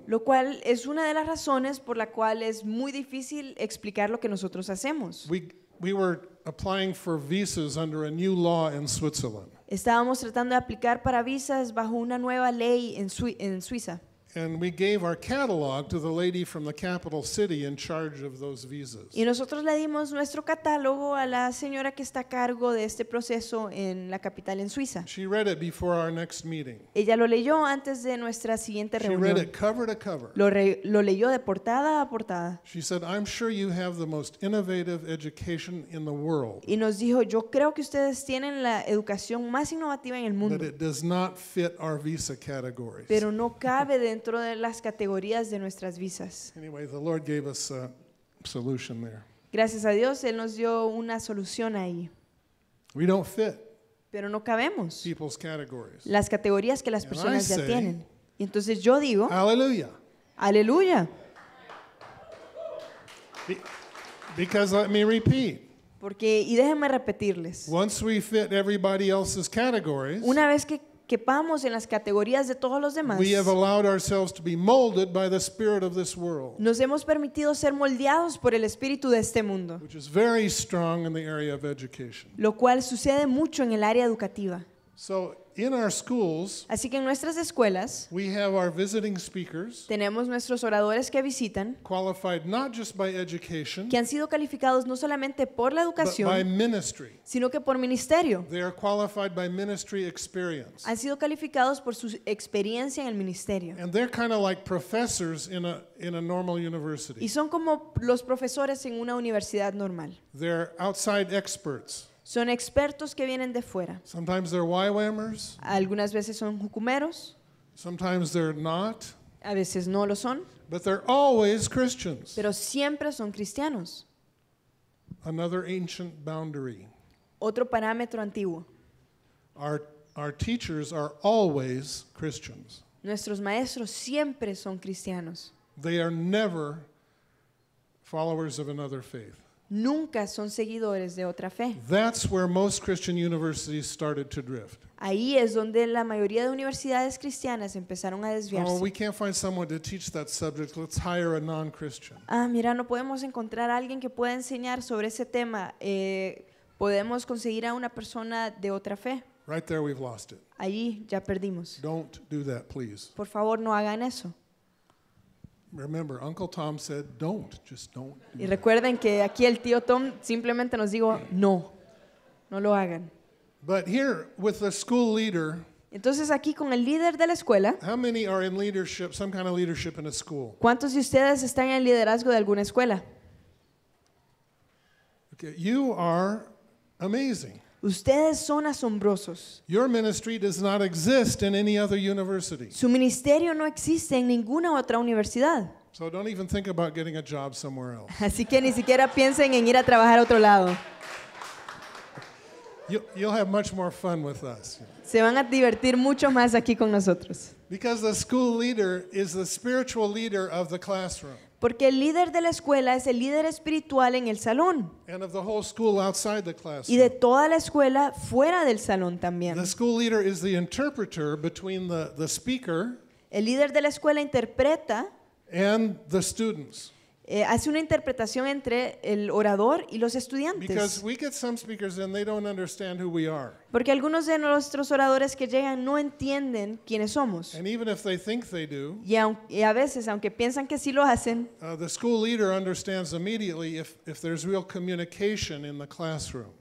Lo cual es una de las razones por la cual es muy difícil explicar lo que nosotros hacemos. We Estábamos tratando de aplicar para visas bajo una nueva ley en Suiza. Y nosotros le dimos nuestro catálogo a la señora que está a cargo de este proceso en la capital en Suiza. She read it before our next meeting. Ella lo leyó antes de nuestra siguiente She reunión. Read it cover to cover. Lo, leyó de portada a portada. Y nos dijo, "Yo creo que ustedes tienen la educación más innovativa en el mundo." But it does not fit our visa Pero no cabe dentro dentro de las categorías de nuestras visas. Gracias a Dios, Él nos dio una solución ahí. Pero no cabemos las categorías que las personas ya tienen. Y entonces yo digo, aleluya, porque, y déjenme repetirles, una vez que quepamos en las categorías de todos los demás. Nos hemos permitido ser moldeados por el espíritu de este mundo, lo cual sucede mucho en el área educativa schools, Así que en nuestras escuelas speakers tenemos nuestros oradores que visitan, que han sido calificados no solamente por la educación, sino que por ministerio. Han sido calificados por su experiencia en el ministerio. Y son como los profesores en una universidad normal. They're outside experts. Son expertos que vienen de fuera. Sometimes Algunas veces son jucumeros. Sometimes A veces no lo son. Pero siempre son cristianos. Otro parámetro antiguo. Nuestros maestros siempre son cristianos. They are never followers of another faith nunca son seguidores de otra fe. Ahí es donde la mayoría de universidades cristianas empezaron a oh, desviarse. Ah, mira, no podemos encontrar a alguien que pueda enseñar sobre ese tema. Eh, podemos conseguir a una persona de otra fe. Ahí ya perdimos. Por favor, no hagan eso. Remember, Uncle Tom said, don't, just don't do y recuerden that. que aquí el tío Tom simplemente nos dijo, no, no lo hagan. But here, with the school leader, entonces aquí con el líder de la escuela, how many are in leadership, some kind of leadership in a school? ¿cuántos de ustedes están en el liderazgo de alguna escuela? Okay, you are amazing. Ustedes son asombrosos. Your ministry does not exist in any other university. Su ministerio no existe en ninguna otra universidad. So don't even think about getting a job somewhere else. Así que ni siquiera piensen en ir a trabajar a otro lado. You'll, you'll have much more fun with us. Se van a divertir mucho más aquí con nosotros. Because the school leader is the spiritual leader of the classroom. Porque el líder de la escuela es el líder espiritual en el salón. Y de toda la escuela fuera del salón también. el líder de la escuela interpreta and the students eh, hace una interpretación entre el orador y los estudiantes. Porque algunos de nuestros oradores que llegan no entienden quiénes somos. y, a, veces, aunque piensan que sí lo hacen, uh,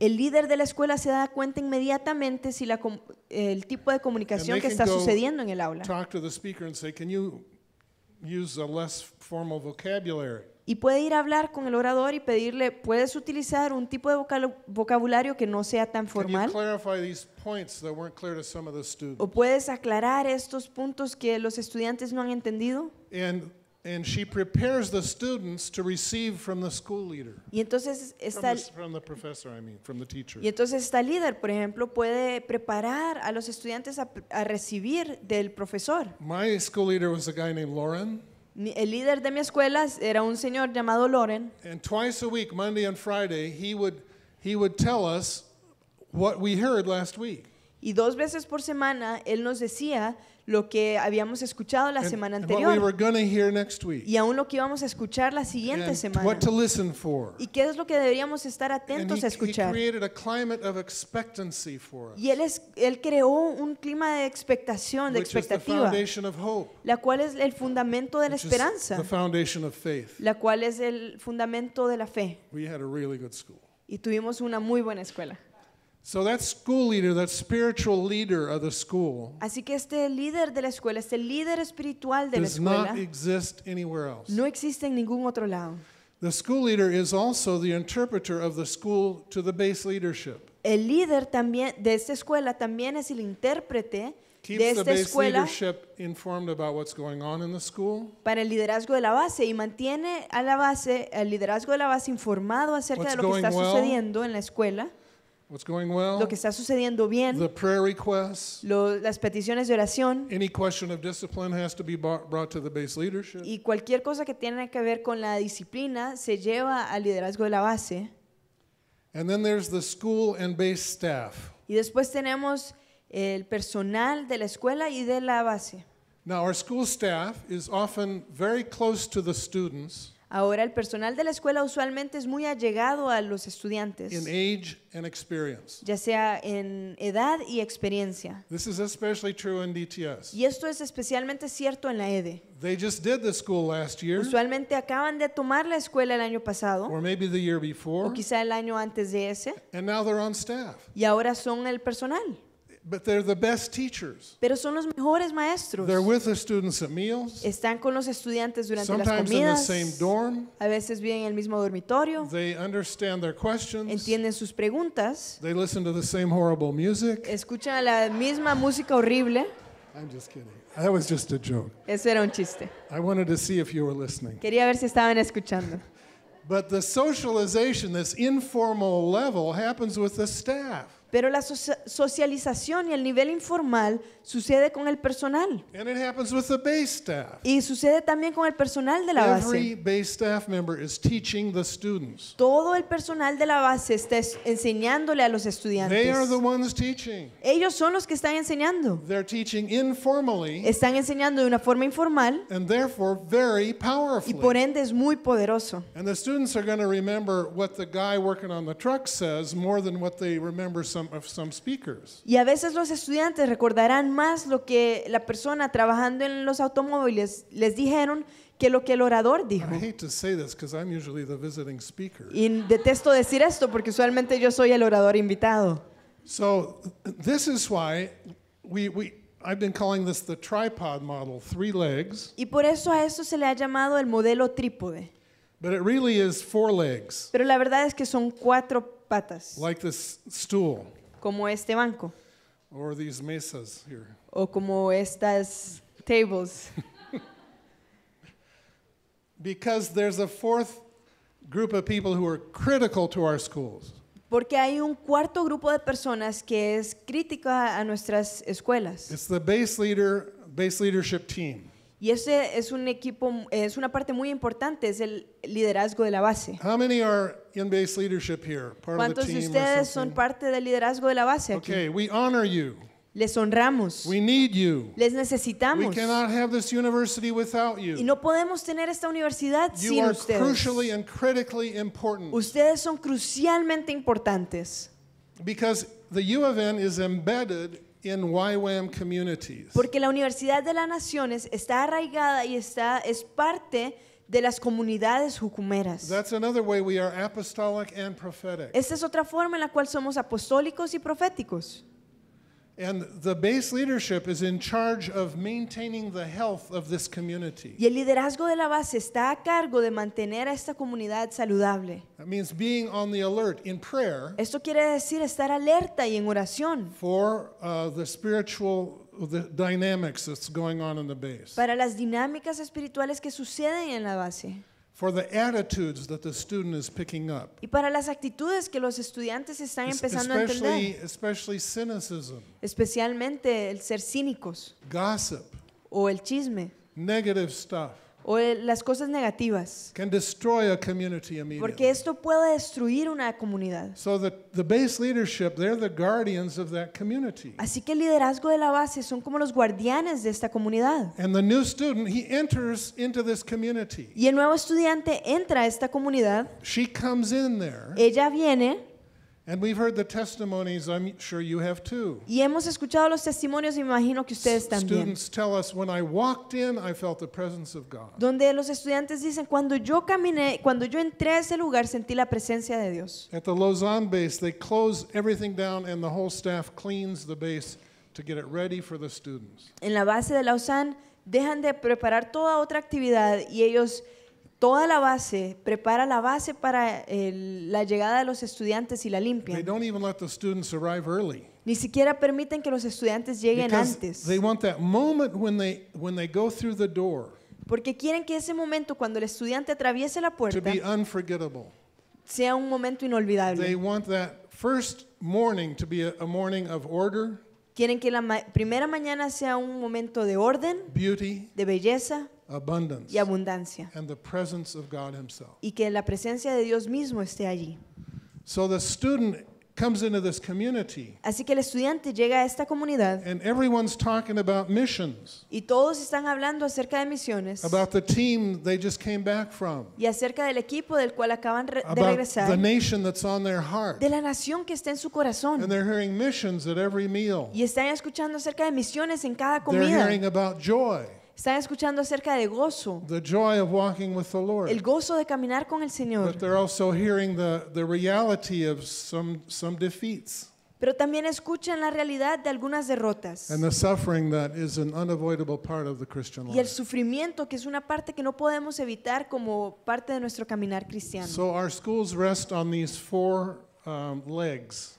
el líder de la escuela se da cuenta inmediatamente si el tipo de comunicación que está sucediendo en el aula. formal y puede ir a hablar con el orador y pedirle, ¿puedes utilizar un tipo de vocabulario que no sea tan formal? ¿O puedes aclarar estos puntos que los estudiantes no han entendido? Y entonces esta Y entonces esta líder, por ejemplo, puede preparar a los estudiantes a, recibir del profesor. El líder de mi escuela era un señor llamado Loren. And twice a week, Monday and Friday, he would he would tell us what we heard last week. Y dos veces por semana él nos decía lo que habíamos escuchado la semana anterior. y aún lo que íbamos a escuchar la siguiente semana. Y qué es lo que deberíamos estar atentos a escuchar. y él, es, él creó un clima de expectación, de expectativa, la cual es el fundamento de la esperanza, la cual es el fundamento de la fe. y tuvimos una muy buena escuela. Así que este líder de la escuela, este líder espiritual de la escuela, no existe en ningún otro lado. The school leader is also the interpreter of the school to the base leadership. El líder también de esta escuela también es el intérprete de esta escuela informed about what's going on in the school, para el liderazgo de la base y mantiene a la base, el liderazgo de la base informado acerca de lo que está sucediendo en la escuela lo que está sucediendo bien, las peticiones de oración y cualquier cosa que tiene que ver con la disciplina se lleva al liderazgo de la base. Y después tenemos el personal de la escuela y de la base. very close to the students. Ahora el personal de la escuela usualmente es muy allegado a los estudiantes, ya sea en edad y experiencia. Y esto es especialmente cierto en la EDE. Usualmente acaban de tomar la escuela el año pasado o quizá el año antes de ese y ahora son el personal. But they're the best teachers. Pero son los mejores maestros. They're with the students at meals. Están con los estudiantes durante Sometimes las comidas. In the same dorm. A veces viven en el mismo dormitorio. They understand their questions. Entienden sus preguntas. They listen to the same horrible music. Escuchan la misma música horrible. I'm just kidding. That was just a joke. Eso era un chiste. I wanted to see if you were listening. Quería ver si estaban escuchando. But the socialization, this informal level, happens with the staff. Pero la socialización y el nivel informal sucede con el personal. it happens with the base staff. Y sucede también con el personal de la base. base staff member is teaching the students. Todo el personal de la base está enseñándole a los estudiantes. They are the ones teaching. Ellos son los que están enseñando. teaching informally. Están enseñando de una forma informal. Y por ende es muy poderoso. And the students are going to remember what the guy working on the truck says more than what they remember speakers. Y a veces los estudiantes recordarán más lo que la persona trabajando en los automóviles les dijeron que lo que el orador dijo. Y detesto decir esto porque usualmente yo soy el orador invitado. Y por eso a esto se le ha llamado el modelo trípode. Pero la verdad es que son cuatro patas. Like this stool. Como este banco. Or these mesas here. O como estas tables. because there's a fourth group of people who are critical to our schools. Porque hay un cuarto grupo de personas que es crítica a nuestras escuelas. It's the base leader, base leadership team. Y ese es un equipo, es una parte muy importante, es el liderazgo de la base. ¿Cuántos de ustedes son parte del liderazgo de la base aquí? Les honramos. Les necesitamos. Y no podemos tener esta universidad sin ustedes. Ustedes son crucialmente importantes. Because the U is embedded porque la Universidad de las Naciones está arraigada y está es parte de las comunidades jucumeras. That's another way we are apostolic and prophetic. Esta es otra forma en la cual somos apostólicos y proféticos. And the base leadership is in charge of maintaining the health of this community. Y el liderazgo de la base está a cargo de mantener a esta comunidad saludable. That means being on the alert in prayer. Esto quiere decir estar alerta y en oración. For uh, the spiritual the dynamics that's going on in the base. Para las dinámicas espirituales que suceden en la base. For the attitudes that the student is picking up. Y para las actitudes que los estudiantes están empezando a entender. Especially cynicism, especialmente el ser cínicos. Gossip. O el chisme. Negative stuff o las cosas negativas. Porque esto puede destruir una comunidad. Así que el liderazgo de la base son como los guardianes de esta comunidad. Y el nuevo estudiante entra a esta comunidad. Ella viene. And we've heard the testimonies, I'm sure you have too. Y hemos escuchado los testimonios, me imagino que ustedes también. Students tell us when I walked in, I felt the presence of God. Donde los estudiantes dicen, cuando yo caminé, cuando yo entré a ese lugar, sentí la presencia de Dios. At the Lausanne base, they close everything down and the whole staff cleans the base to get it ready for the students. En la base de Lausanne, dejan de preparar toda otra actividad y ellos toda la base, prepara la base para la llegada de los estudiantes y la limpia. Ni siquiera permiten que los estudiantes lleguen antes. Porque quieren que ese momento cuando el estudiante atraviese la puerta sea un momento inolvidable. Quieren que la primera mañana sea un momento de orden, de belleza, y abundancia. Y que la presencia de Dios mismo esté allí. Así que el estudiante llega a esta comunidad. Y todos están hablando acerca de misiones. Y acerca del equipo del cual acaban de regresar. De la nación que está en su corazón. Y están escuchando acerca de misiones en cada comida. They're hearing about están escuchando acerca de gozo. El gozo de caminar con el Señor. Pero también escuchan la realidad de algunas derrotas. Y el sufrimiento que es una parte que no podemos evitar como parte de nuestro caminar cristiano. Um,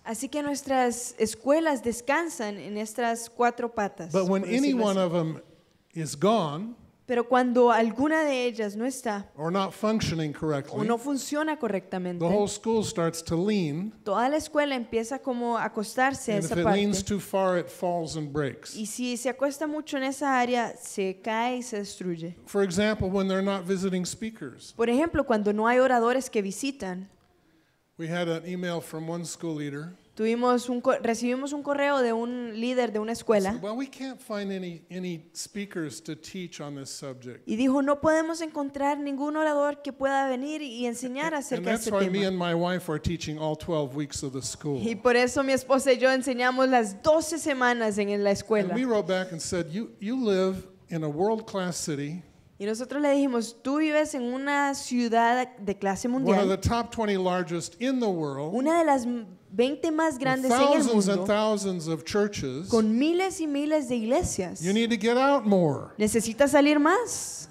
así que nuestras escuelas descansan en estas cuatro patas gone, pero cuando alguna de ellas no está o no funciona correctamente, toda la escuela empieza como a acostarse a esa parte. Y si se acuesta mucho en esa área, se cae y se destruye. Por ejemplo, cuando no hay oradores que visitan. We had an email from one school leader. Tuvimos un recibimos un correo de un líder de una escuela. Y dijo, no podemos encontrar ningún orador que pueda venir y enseñar acerca de este tema. Y por eso mi esposa y yo enseñamos las 12 semanas en la escuela. world class y nosotros le dijimos, tú vives en una ciudad de clase mundial, una de las 20 más grandes en el mundo, con miles y miles de iglesias. Necesitas salir más.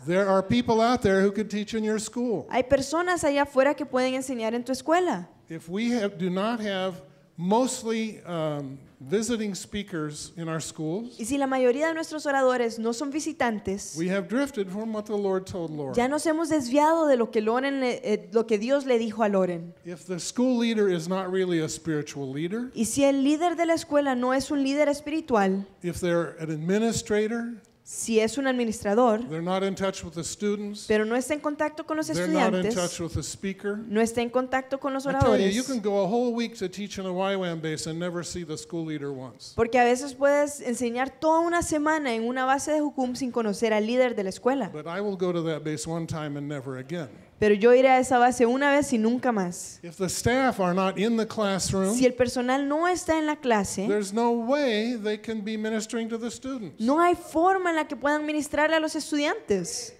Hay personas allá afuera que pueden enseñar en tu escuela. If we do not have mostly um, visiting speakers in our schools, Y si la mayoría de nuestros oradores no son visitantes, we have drifted from what the Lord told Lauren. ya nos hemos desviado de lo que, Loren le- eh, lo que Dios le dijo a Loren. If the school leader is not really a spiritual leader, Y si el líder de la escuela no es un líder espiritual, if they're an administrator, si es un administrador, pero no está en contacto con los estudiantes, no está en contacto con los oradores, porque a veces puedes enseñar toda una semana en una base de Hukum sin conocer al líder de la escuela. Pero yo iré a esa base una vez y nunca más. si el personal no está en la clase, no hay forma en la que puedan ministrarle a los estudiantes.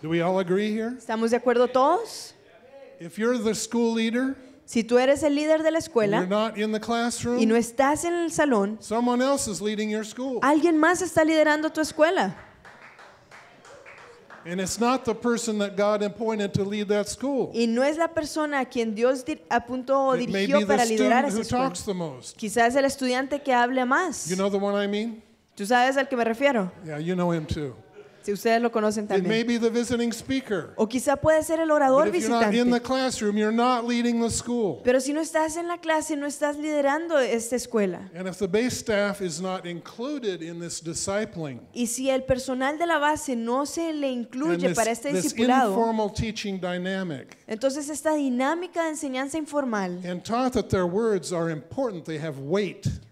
¿Estamos de acuerdo todos? si tú eres el líder de la escuela y no estás en el salón, alguien más está liderando tu escuela. And it's not the person that God appointed to lead that school. Y no es la persona a quien Dios apuntó o dirigió para liderar esa escuela. Quizás el estudiante que hable más. You know the one I mean? ¿Tú sabes al que me refiero? Yeah, you know him too. Este, ustedes lo conocen O quizá puede ser el orador visitante. Pero si no estás en la clase, no estás liderando esta escuela. Y si el personal de la base no se le incluye para este discipulado, entonces esta dinámica de enseñanza informal are important, they have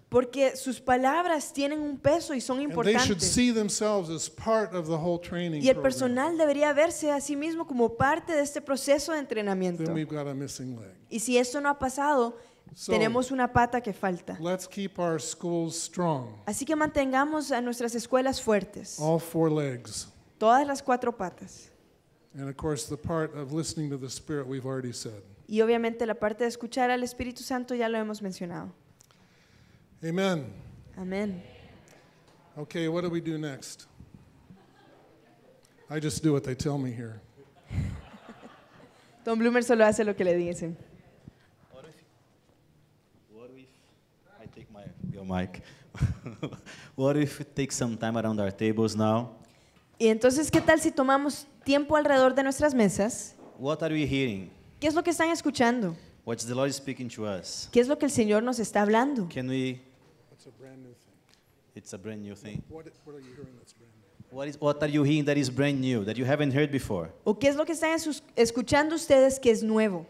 porque sus palabras tienen un peso y son importantes. Y el personal debería verse a sí mismo como parte de este proceso de entrenamiento. Y si esto no ha pasado, tenemos una pata que falta. Así que mantengamos a nuestras escuelas fuertes. Todas las cuatro patas. Y obviamente la parte de escuchar al Espíritu Santo ya lo hemos mencionado. Amen. Amen. Okay, what do we do next? I just do what they tell me here. Don Blumer solo hace lo que le dicen. What if, what if I take my your mic? what if it takes some time around our tables now? Y entonces, ¿qué tal si tomamos tiempo alrededor de nuestras mesas? What are we hearing? ¿Qué es lo que están escuchando? What's the Lord speaking to us? ¿Qué es lo que el Señor nos está hablando? Can we? It's a brand new thing. It's a brand new thing. What, what are you hearing that's brand new? What, is, what are you hearing that is brand new, that you haven't heard before? ¿O qué es lo que están escuchando ustedes que es nuevo?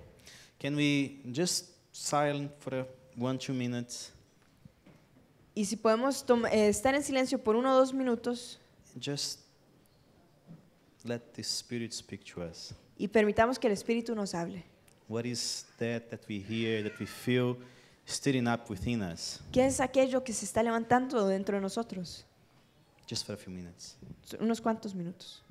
Can we just silent for a, one, two minutes? Y si podemos eh, estar en silencio por uno o dos minutos. Just let the Spirit speak to us. Y permitamos que el Espíritu nos hable. What is that that we hear, that we feel stirring up within us? ¿Qué es aquello que se está levantando dentro de nosotros? Just for a few minutes. Unos cuantos minutos.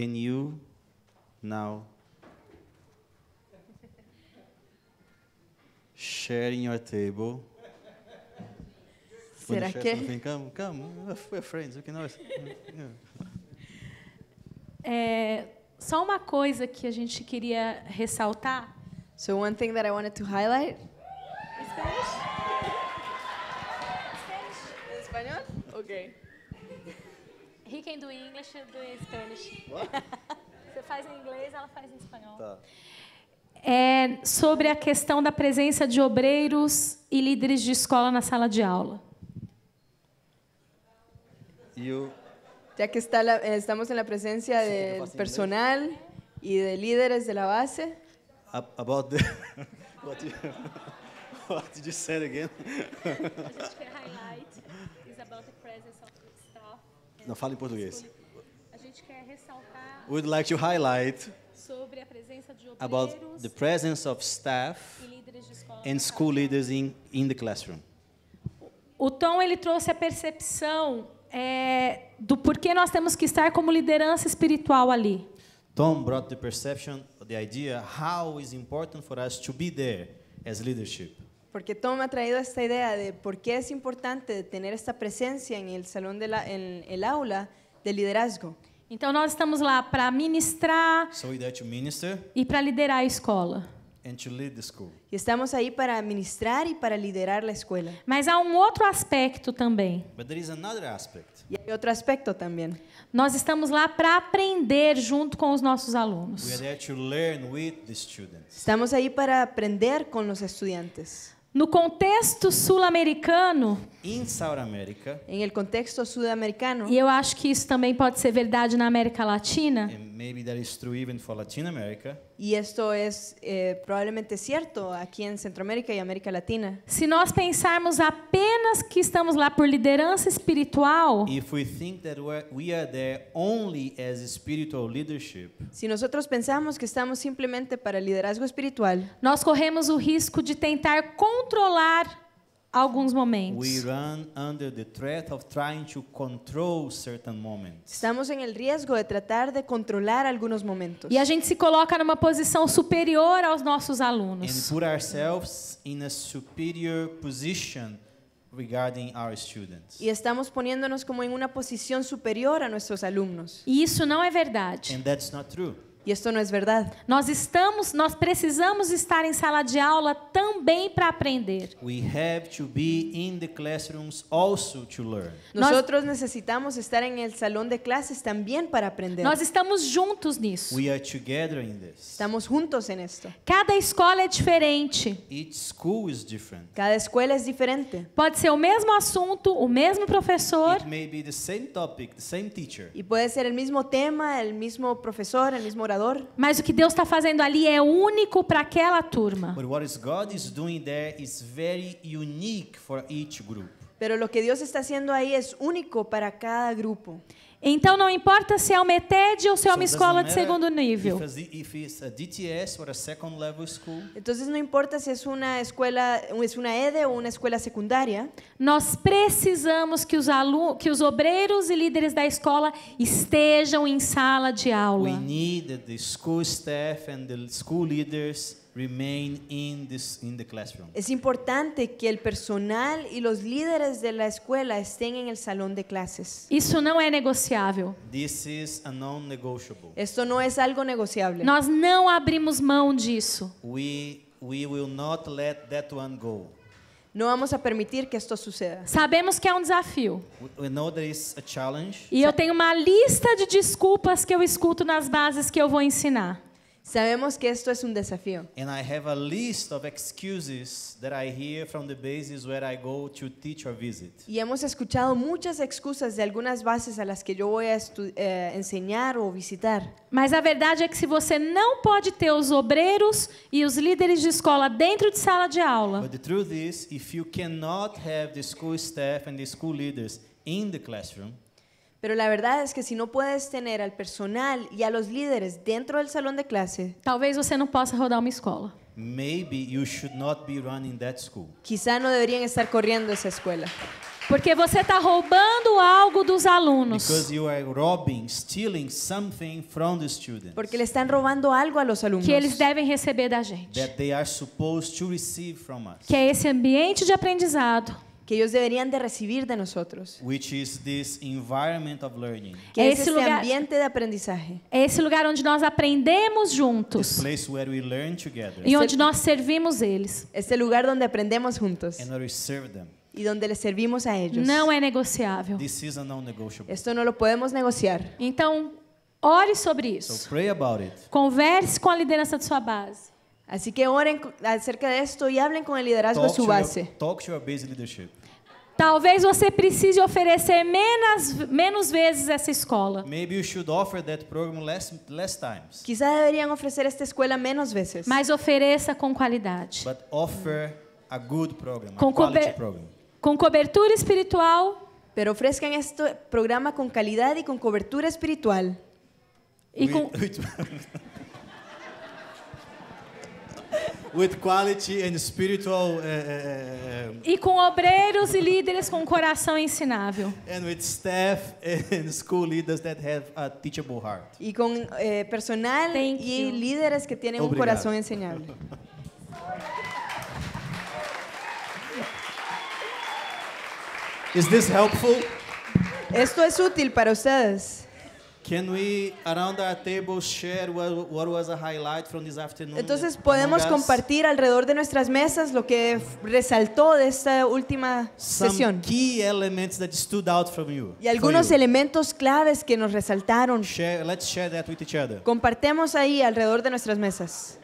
Can you now share in your table? Será que é? think, come, come, we're friends, we can always... é, só uma coisa que a gente queria ressaltar. So one thing that I wanted to highlight. Spanish? Spanish? Espanhol? Okay quem do English do Spanish. Você faz em inglês, ela faz em espanhol. Tá. É sobre a questão da presença de obreiros e líderes de escola na sala de aula. You... Ya que está la, eh, estamos na presença de personal e de líderes de la base. About the, what, you, what did you say again? Just highlight is about the presence of não fala em português. A gente quer ressaltar. We'd like to highlight sobre a presença de about the presence of staff and school leaders in in the classroom. O Tom ele trouxe a percepção é, do porquê nós temos que estar como liderança espiritual ali. Tom brought the perception, the idea how is important for us to be there as leadership porque Tom me ha traído esta idea de por qué es importante tener esta presencia en el salón de la, en el aula de liderazgo. Então nós estamos lá para ministrar So minister e para liderar a escola. and to lead the school. estamos aí para ministrar e para liderar a escola. Mas há um outro aspecto também. But there is another aspect. aspecto também. Nós estamos lá para aprender junto com os nossos We are alunos. there to learn with the students. Estamos aí para aprender com os estudantes. No contexto sul-americano, em South America, em el contexto sudamericano, e eu acho que isso também pode ser verdade na América Latina, maybe that is true even for Latin America, e isso é eh, provavelmente certo aqui em Centroamérica e América Latina. Se nós pensarmos apenas que estamos lá por liderança espiritual, se nós pensamos que estamos simplesmente para liderazgo espiritual, nós corremos o risco de tentar controlar alguns momentos. Estamos em el riesgo de tratar de controlar alguns momentos. E a gente se coloca numa posição superior aos nossos alunos. And put ourselves in a superior position regarding our students. E estamos poniéndonos como em uma posição superior a nossos alunos. E isso não é verdade. And that's not true. E isso não é verdade. Nós estamos, nós precisamos estar em sala de aula também para aprender. We have to be in the classrooms also to learn. estar em el salón de clases também para aprender. Nós estamos juntos nisso. We are together in this. Estamos juntos en esto. Cada escola é diferente. Each school is different. Cada escola é diferente. Pode ser o mesmo assunto, o mesmo professor. It may be the same topic, the same teacher. E pode ser o mesmo tema, o mesmo professor, o mesmo orador. Mas o que Deus está fazendo ali é único para aquela turma. But what God is doing there is very unique for each group. Pero lo que Dios está haciendo ahí es único para cada grupo. Então não importa se é uma ETED ou se é uma so escola de segundo nível. If it's, if school, Entonces não importa se é uma escola, es uma EDE ou uma escola secundária. Nós precisamos que os alunos, que os obreiros e líderes da escola estejam em sala de aula. We need the school staff and the school leaders Remain in this, in the classroom. Es importante que el personal y los líderes de la escuela estén en el salón de clases. Isso não é negociável. This is a non-negotiable. Esto no es algo negociable. Nós não abrimos mão disso. We, we will not let that one go. Não vamos a permitir que isto suceda. Sabemos que é um desafio. We know there is a challenge. E eu tenho uma lista de desculpas que eu escuto nas bases que eu vou ensinar. Sabemos que esto es un desafío. And I have a list of excuses that I hear from the bases where I go to teach or visit. Y hemos escuchado muchas excusas de algunas bases a las que yo voy a eh, enseñar ou visitar. Mas a verdade é que se você não pode ter os obreiros e os líderes de escola dentro de sala de aula. But the truth is, if you cannot have the school staff and the school leaders in the classroom, Pero la verdad es que si no puedes tener al personal e a los líderes dentro del salón de clase, Talvez você não possa rodar uma escola. maybe you should not be running that school. quizá no deberían estar corriendo esa escuela. Porque você está roubando algo dos alunos Because you are robbing, stealing something from the students Porque eles estão roubando algo a los alumnos. que eles devem receber da gente. that they are supposed to receive from us. Que é esse ambiente de aprendizado que ellos deberían de recibir de nosotros. Which is this environment of learning. Que é esse, lugar, ambiente de aprendizagem. É esse lugar onde nós aprendemos juntos. This place where we learn together. E onde nós servimos eles. Esse lugar onde aprendemos juntos. And where we serve them. E onde les servimos a eles. Não é negociável. This is non -negotiable. Esto no lo podemos negociar. Então, ore sobre isso. So pray about it. Converse com a liderança de sua base. Así que oren acerca de esto y hablen con el liderazgo talk de su base. Your, talk to your base leadership. Talvez você precise oferecer menos, menos vezes essa escola. Maybe you should offer that program less, less times. Quizá deveriam oferecer esta escola menos vezes. Mas ofereça com qualidade. But offer a good program, com a quality program. Com cobertura espiritual. Pero ofrezcan este programa com qualidade e com cobertura espiritual. E com... with quality and spiritual, uh, e com obreiros e líderes com coração ensinável. And with staff and school leaders that have a teachable heart. E com eh, personal Thank e you. líderes que têm um coração ensinável. Is this helpful? Esto es útil para ustedes. Entonces podemos compartir alrededor de nuestras mesas lo que resaltó de esta última sesión. y algunos elementos claves que nos resaltaron. Share, Compartemos ahí alrededor de nuestras mesas.